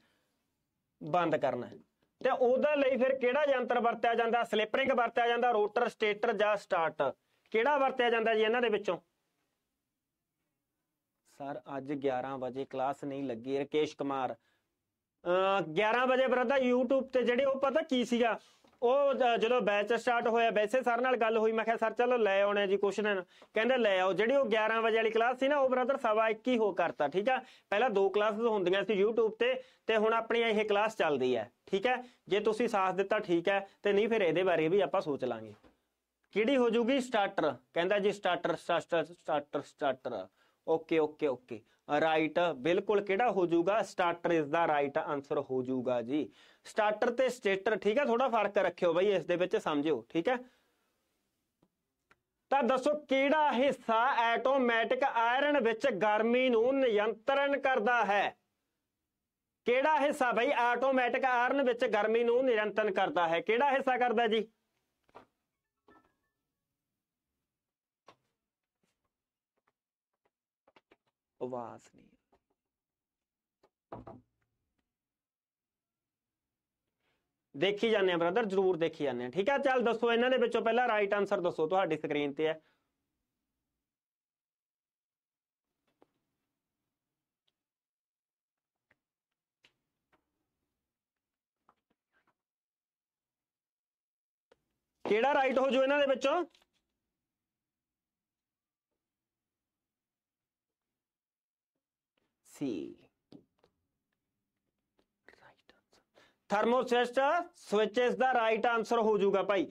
ਬੰਦ ਕਰਨਾ ਹੈ ਤੇ ਉਹਦੇ ਲਈ ਫਿਰ ਕਿਹੜਾ ਯੰਤਰ ਵਰਤਿਆ ਜਾਂਦਾ ਸਲਿਪਰਿੰਗ ਵਰਤਿਆ ਜਾਂਦਾ ਰੋਟਰ ਸਟੇਟਰ ਜਾਂ ਸਟਾਰਟ ਕਿਹੜਾ ਵਰਤਿਆ ਜਾਂਦਾ ਜੀ ਇਹਨਾਂ ਦੇ ਵਿੱਚੋਂ ਸਰ ਅੱਜ 11 ਵਜੇ ਕਲਾਸ ਨਹੀਂ ਲੱਗੀ ਰਕੇਸ਼ ਕੁਮਾਰ 11 ਵਜੇ ਬਰਦਾ YouTube ਤੇ ਜਿਹੜੇ ਉਹ ਪਤਾ ਕੀ ਸੀਗਾ ਉਹ ਜਦੋਂ ਬੈਚ ਸਟਾਰਟ ਹੋਇਆ ਵੈਸੇ ਸਰ ਨਾਲ ਗੱਲ ਹੋਈ ਮੈਂ ਕਿਹਾ ਸਰ ਚਲੋ ਲੈ ਆਉਣੇ ਜੀ ਕੁਐਸਚਨ ਕਹਿੰਦੇ ਲੈ ਆਓ ਜਿਹੜੀ ਉਹ 11 ਵਜੇ ਵਾਲੀ ਕਲਾਸ ਸੀ ਨਾ ਉਹ ਬ੍ਰਦਰ ਸਵਾ 21 ਹੋ ਕਰਤਾ ਠੀਕ ਆ ਪਹਿਲਾਂ ਦੋ ਕਲਾਸਾਂ ਹੁੰਦੀਆਂ ਸੀ YouTube ਤੇ ਤੇ ਹੁਣ ਆਪਣੀ ਇਹ ਕਲਾਸ ਚੱਲਦੀ ਹੈ ਠੀਕ ਹੈ ਜੇ ਤੁਸੀਂ ਸਾਥ ਦਿੱਤਾ ਠੀਕ ਹੈ ਤੇ ਨਹੀਂ ਫਿਰ ਇਹਦੇ ਬਾਰੇ ਵੀ ਆਪਾਂ ਸੋਚ ਲਾਂਗੇ ਕਿਹੜੀ ਹੋ ਜੂਗੀ ਸਟਾਰਟਰ ਕਹਿੰਦਾ ਜੀ starter starter starter starter okay okay okay right ਬਿਲਕੁਲ ਕਿਹੜਾ ਹੋ ਜਾਊਗਾ ਸਟਾਰਟਰ ਇਸ ਦਾ ਰਾਈਟ ਆਨਸਰ ਹੋ ਜਾਊਗਾ ਜੀ ਸਟਾਰਟਰ ਤੇ ਸਟੇਟਰ ਠੀਕ ਹੈ ਥੋੜਾ ਫਰਕ ਰੱਖਿਓ ਬਈ ਇਸ ਦੇ ਵਿੱਚ ਸਮਝਿਓ ਠੀਕ ਹੈ ਤਾਂ ਦੱਸੋ ਕਿਹੜਾ ਹਿੱਸਾ ਆਟੋਮੈਟਿਕ ਆਇਰਨ ਵਿੱਚ ਗਰਮੀ ਨੂੰ ਨਿਯੰਤਰਣ ਕਰਦਾ ਹੈ ਕਿਹੜਾ ਹਿੱਸਾ ਬਈ ਆਟੋਮੈਟਿਕ ਆਇਰਨ ਵਿੱਚ ਗਰਮੀ ਨੂੰ ਨਿਯੰਤਰਣ ਕਰਦਾ ਹੈ ਕਿਹੜਾ ਹਿੱਸਾ ਕਰਦਾ ਜੀ ਆਵਾਜ਼ ਨਹੀਂ ਦੇਖੀ ਜਾਂਦੇ ਆ ਬ੍ਰਦਰ ਜਰੂਰ ਦੇਖੀ ਜਾਂਦੇ ਆ ਠੀਕ ਆ ਚੱਲ ਦੱਸੋ ਇਹਨਾਂ ਦੇ ਵਿੱਚੋਂ ਪਹਿਲਾਂ ਰਾਈਟ ਆਨਸਰ ਦੱਸੋ ਤੁਹਾਡੀ ਸਕਰੀਨ ਤੇ ਹੈ ਕਿਹੜਾ ਰਾਈਟ ਹੋ ਜੋ ਇਹਨਾਂ ਦੇ ਵਿੱਚੋਂ C. Right answer thermostat switches ਦਾ ਰਾਈਟ ਆਨਸਰ ਹੋ ਜਾਊਗਾ ਭਾਈ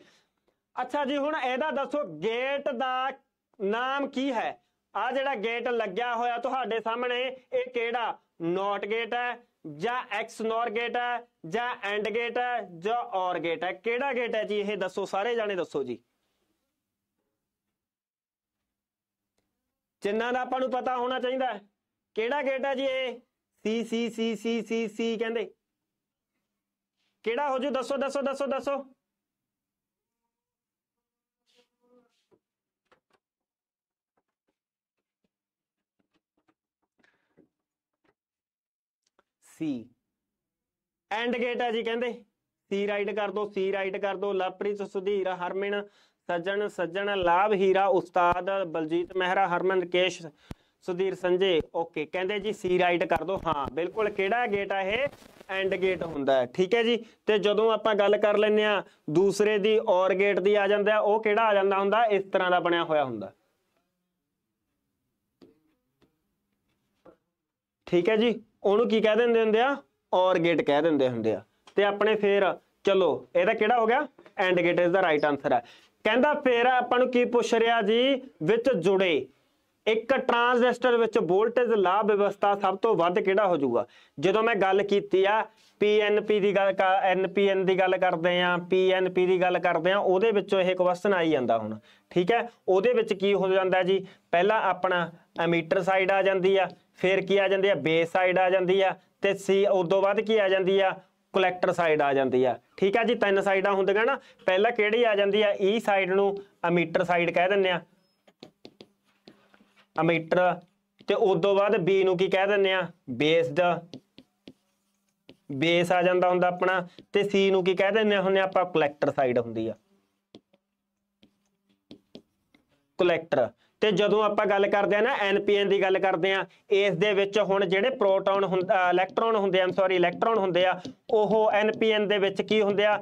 ਅੱਛਾ ਜੀ ਹੁਣ ਇਹਦਾ ਦੱਸੋ ਗੇਟ ਦਾ ਨਾਮ ਕੀ ਹੈ ਆ ਜਿਹੜਾ ਗੇਟ ਲੱਗਿਆ ਹੋਇਆ ਤੁਹਾਡੇ ਸਾਹਮਣੇ ਇਹ ਕਿਹੜਾ ਨੋਟ ਗੇਟ ਹੈ ਜਾਂ ਐਕਸ ਨੋਰ ਗੇਟ ਹੈ ਜਾਂ ਐਂਡ ਗੇਟ ਹੈ ਜਾਂ ਔਰ ਗੇਟ ਹੈ ਕਿਹੜਾ ਗੇਟ ਹੈ ਜੀ ਇਹ ਦੱਸੋ ਸਾਰੇ ਜਾਣੇ ਦੱਸੋ ਜੀ ਜਿਨ੍ਹਾਂ ਦਾ ਆਪਾਂ ਨੂੰ ਪਤਾ ਹੋਣਾ ਚਾਹੀਦਾ ਹੈ ਕਿਹੜਾ ਗੇਟ ਹੈ ਜੀ ਇਹ ਸੀ ਸੀ ਸੀ ਸੀ ਸੀ ਸੀ ਕਹਿੰਦੇ ਕਿਹੜਾ ਹੋ ਜੂ ਦੱਸੋ ਦੱਸੋ ਦੱਸੋ ਦੱਸੋ ਸੀ ਐਂਡ ਗੇਟ ਹੈ ਜੀ ਕਹਿੰਦੇ ਸੀ ਰਾਈਟ ਕਰ ਦੋ ਸੀ ਰਾਈਟ ਕਰ ਦੋ ਲਵਪ੍ਰੀਤ ਸੁਧੀਰ ਹਰਮਨ ਸੱਜਣ ਸੱਜਣ ਲਾਭ ਹੀਰਾ ਉਸਤਾਦ ਬਲਜੀਤ ਮਹਿਰਾ ਹਰਮਨ ਕੇਸ਼ ਸੁਧੀਰ ਸੰਜੇ ਓਕੇ ਕਹਿੰਦੇ ਜੀ ਸੀ ਰਾਈਟ ਕਰ ਦੋ ਹਾਂ ਬਿਲਕੁਲ ਕਿਹੜਾ ਗੇਟ ਆ ਇਹ ਐਂਡ ਗੇਟ ਹੁੰਦਾ ਹੈ ਠੀਕ ਹੈ ਜੀ ਤੇ ਜਦੋਂ ਆਪਾਂ ਗੱਲ ਕਰ ਲੈਂਦੇ ਆ ਦੂਸਰੇ ਦੀ ਔਰ ਗੇਟ ਦੀ ਆ ਜਾਂਦਾ ਉਹ ਕਿਹੜਾ ਆ ਜਾਂਦਾ ਹੁੰਦਾ ਇਸ ਤਰ੍ਹਾਂ ਦਾ ਬਣਿਆ ਹੋਇਆ ਹੁੰਦਾ ਠੀਕ ਹੈ ਜੀ ਉਹਨੂੰ ਕੀ ਕਹਿ ਦਿੰਦੇ ਹੁੰਦੇ ਆ ਔਰ ਗੇਟ ਕਹਿ ਦਿੰਦੇ ਹੁੰਦੇ ਆ ਤੇ ਆਪਣੇ ਫੇਰ ਚਲੋ ਇਹਦਾ ਕਿਹੜਾ ਹੋ ਗਿਆ ਐਂਡ ਗੇਟ ਇਸ ਦਾ ਰਾਈਟ ਆਨਸਰ ਹੈ ਕਹਿੰਦਾ ਫੇਰ ਆਪਾਂ ਨੂੰ ਕੀ ਪੁੱਛ ਰਿਹਾ ਜੀ ਵਿੱਚ ਜੁੜੇ ਇੱਕ ਟਰਾਂਜ਼ਿਸਟਰ ਵਿੱਚ ਵੋਲਟੇਜ ਲਾਭ ਵਿਵਸਥਾ ਸਭ ਤੋਂ ਵੱਧ ਕਿਹੜਾ ਹੋ ਜਾਊਗਾ ਜਦੋਂ ਮੈਂ ਗੱਲ ਕੀਤੀ ਆ PNP ਦੀ ਗੱਲ NPN ਦੀ ਗੱਲ ਕਰਦੇ ਆ PNP ਦੀ ਗੱਲ ਕਰਦੇ ਆ ਉਹਦੇ ਵਿੱਚੋਂ ਇਹ ਕੁਐਸਚਨ ਆਈ ਜਾਂਦਾ ਹੁਣ ਠੀਕ ਹੈ ਉਹਦੇ ਵਿੱਚ ਕੀ ਹੋ ਜਾਂਦਾ ਜੀ ਪਹਿਲਾਂ ਆਪਣਾ ਐਮੀਟਰ ਸਾਈਡ ਆ ਜਾਂਦੀ ਆ ਫਿਰ ਕੀ ਆ ਜਾਂਦੀ ਆ ਬੇਸ ਸਾਈਡ ਆ ਜਾਂਦੀ ਆ ਤੇ ਸੀ ਉਸ ਤੋਂ ਬਾਅਦ ਕੀ ਆ ਜਾਂਦੀ ਆ ਕਲੈਕਟਰ ਸਾਈਡ ਆ ਜਾਂਦੀ ਆ ਠੀਕ ਆ ਜੀ ਤਿੰਨ ਸਾਈਡਾਂ ਹੁੰਦੀਆਂ ਨਾ ਪਹਿਲਾਂ ਕਿਹੜੀ ਆ ਜਾਂਦੀ ਆ ਈ e ਸਾਈਡ ਨੂੰ ਐਮੀਟਰ ਸਾਈਡ ਕਹਿ ਦਿੰਦੇ ਆ ਅਮੀਟਰ ਤੇ ਉਸ ਤੋਂ ਬਾਅਦ B ਨੂੰ ਕੀ ਕਹਿ ਦਿੰਨੇ ਆ ਬੇਸਡ ਬੇਸ ਆ ਜਾਂਦਾ ਹੁੰਦਾ ਆਪਣਾ ਤੇ C ਨੂੰ ਕੀ ਕਹਿ ਦਿੰਨੇ ਹੁੰਨੇ ਆਪਾਂ ਕਲੈਕਟਰ ਸਾਈਡ ਹੁੰਦੀ ਆ ਕਲੈਕਟਰ ਤੇ ਜਦੋਂ ਆਪਾਂ ਗੱਲ ਕਰਦੇ ਆ ਨਾ NPN ਦੀ ਗੱਲ ਕਰਦੇ ਆ ਇਸ ਦੇ ਵਿੱਚ ਹੁਣ ਜਿਹੜੇ ਪ੍ਰੋਟੋਨ ਇਲੈਕਟ੍ਰੋਨ ਹੁੰਦੇ ਆ ਸੌਰੀ ਇਲੈਕਟ੍ਰੋਨ ਹੁੰਦੇ ਆ ਉਹ NPN ਦੇ ਵਿੱਚ ਕੀ ਹੁੰਦੇ ਆ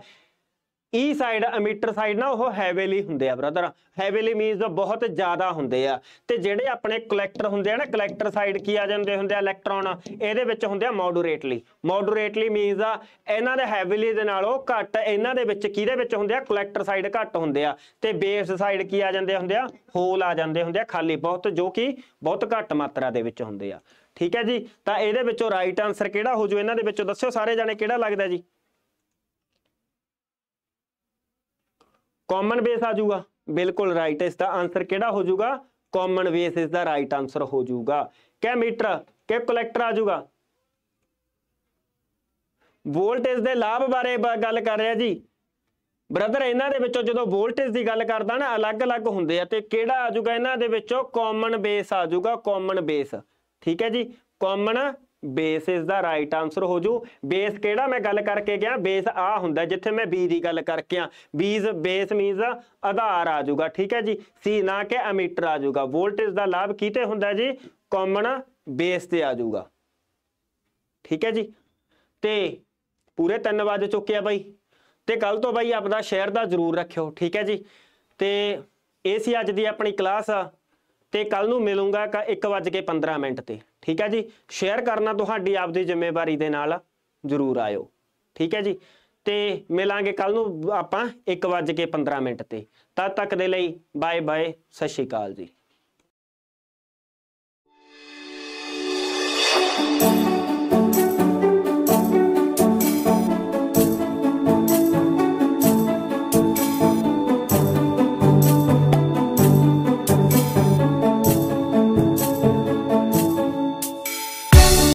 ਈ ਸਾਈਡ ਅਮੀਟਰ ਸਾਈਡ ਨਾ ਉਹ ਹੈਵੀਲੀ ਹੁੰਦੇ ਆ ਬ੍ਰਦਰ ਹੈਵੀਲੀ ਮੀਨਸ ਬਹੁਤ ਜ਼ਿਆਦਾ ਹੁੰਦੇ ਆ ਤੇ ਜਿਹੜੇ ਆਪਣੇ ਕਲੈਕਟਰ ਹੁੰਦੇ ਆ ਨਾ ਕਲੈਕਟਰ ਸਾਈਡ ਕੀ ਆ ਜਾਂਦੇ ਹੁੰਦੇ ਆ ਇਲੈਕਟ੍ਰੋਨ ਇਹਦੇ ਵਿੱਚ ਹੁੰਦੇ ਆ ਮੋਡਰੇਟਲੀ ਮੋਡਰੇਟਲੀ ਮੀਨਸ ਆ ਇਹਨਾਂ ਦੇ ਹੈਵੀਲੀ ਦੇ ਨਾਲੋਂ ਘੱਟ ਇਹਨਾਂ ਦੇ ਵਿੱਚ ਕਿਹਦੇ ਵਿੱਚ ਹੁੰਦੇ ਆ ਕਲੈਕਟਰ ਸਾਈਡ ਘੱਟ ਹੁੰਦੇ ਆ ਤੇ ਬੇਸ ਸਾਈਡ ਕੀ ਆ ਜਾਂਦੇ ਹੁੰਦੇ ਆ ਹੋਲ ਆ ਜਾਂਦੇ ਹੁੰਦੇ ਆ ਖਾਲੀ ਬਹੁਤ ਜੋ ਕਿ ਬਹੁਤ ਘੱਟ ਮਾਤਰਾ ਦੇ ਵਿੱਚ ਹੁੰਦੇ ਆ ਠੀਕ ਹੈ ਜੀ ਤਾਂ ਇਹਦੇ ਵਿੱਚੋਂ ਰਾਈਟ ਆਨਸਰ ਕਿਹੜਾ ਹੋ ਜੂ ਇਹਨਾਂ ਦੇ ਵਿੱਚੋਂ ਦੱਸਿਓ ਸਾਰੇ ਜਾਣੇ ਕਿਹੜਾ ਲੱਗਦਾ ਜੀ ਕਾਮਨ ਬੇਸ ਆ ਜਾਊਗਾ ਬਿਲਕੁਲ ਰਾਈਟ ਇਸ ਦਾ ਆਨਸਰ ਕਿਹੜਾ ਹੋ ਜਾਊਗਾ ਕਾਮਨ ਬੇਸ ਇਸ ਦਾ ਰਾਈਟ ਆਨਸਰ ਹੋ ਜਾਊਗਾ ਕਿਆ ਮੀਟਰ ਕਿ ਕਲੈਕਟਰ ਆ ਜਾਊਗਾ ਵੋਲਟੇਜ ਦੇ ਲਾਭ ਬਾਰੇ ਗੱਲ ਕਰ ਰਿਹਾ ਜੀ ਬ੍ਰਦਰ ਇਹਨਾਂ ਦੇ ਵਿੱਚੋਂ ਜਦੋਂ ਵੋਲਟੇਜ ਦੀ ਗੱਲ ਕਰਦਾ ਨਾ ਅਲੱਗ-ਅਲੱਗ ਹੁੰਦੇ ਆ ਤੇ ਕਿਹੜਾ ਆ ਜਾਊਗਾ ਇਹਨਾਂ ਦੇ ਵਿੱਚੋਂ ਕਾਮਨ ਬੇਸ ਆ ਜਾਊਗਾ ਕਾਮਨ ਬੇਸ ਠੀਕ ਹੈ ਜੀ ਕਾਮਨ ਬੇਸ ਇਸ ਦਾ ਰਾਈਟ ਆਨਸਰ ਹੋ ਜੂ ਬੇਸ ਕਿਹੜਾ ਮੈਂ ਗੱਲ ਕਰਕੇ ਗਿਆ ਬੇਸ ਆ ਹੁੰਦਾ ਜਿੱਥੇ ਮੈਂ ਬੀ ਦੀ ਗੱਲ ਕਰਕੇ ਆ ਬੀਸ ਬੇਸ ਮੀਨਸ ਆਧਾਰ ਆ ਜਾਊਗਾ ਠੀਕ ਹੈ ਜੀ ਸੀ ਨਾ ਕਿ ਅਮੀਟਰ ਆ ਜਾਊਗਾ ਵੋਲਟੇਜ ਦਾ ਲਾਭ ਕਿਤੇ ਹੁੰਦਾ ਜੀ ਕਾਮਨ ਬੇਸ ਤੇ ਆ ਜਾਊਗਾ ਠੀਕ ਹੈ ਜੀ ਤੇ ਪੂਰੇ 3 ਵਜੇ ਚੁੱਕਿਆ ਬਾਈ ਤੇ ਕੱਲ ਤੋਂ ਬਾਈ ਆਪਦਾ ਸ਼ੇਅਰ ਦਾ ਜ਼ਰੂਰ ਰੱਖਿਓ ਠੀਕ ਹੈ ਜੀ ਤੇ ਇਹ ਸੀ ਅੱਜ ਦੀ ਆਪਣੀ ਕਲਾਸ ਤੇ ਕੱਲ ਨੂੰ ਮਿਲੂੰਗਾ 1:15 ਮਿੰਟ ਤੇ ਠੀਕ ਹੈ ਜੀ ਸ਼ੇਅਰ ਕਰਨਾ ਤੁਹਾਡੀ ਆਪਦੀ ਜ਼ਿੰਮੇਵਾਰੀ ਦੇ ਨਾਲ ਜ਼ਰੂਰ ਆਇਓ ਠੀਕ ਹੈ ਜੀ ਤੇ ਮਿਲਾਂਗੇ ਕੱਲ ਨੂੰ ਆਪਾਂ 1:15 ਮਿੰਟ ਤੇ ਤਦ ਤੱਕ ਦੇ ਲਈ ਬਾਏ ਬਾਏ ਸਤਿ ਸ਼੍ਰੀ ਅਕਾਲ ਜੀ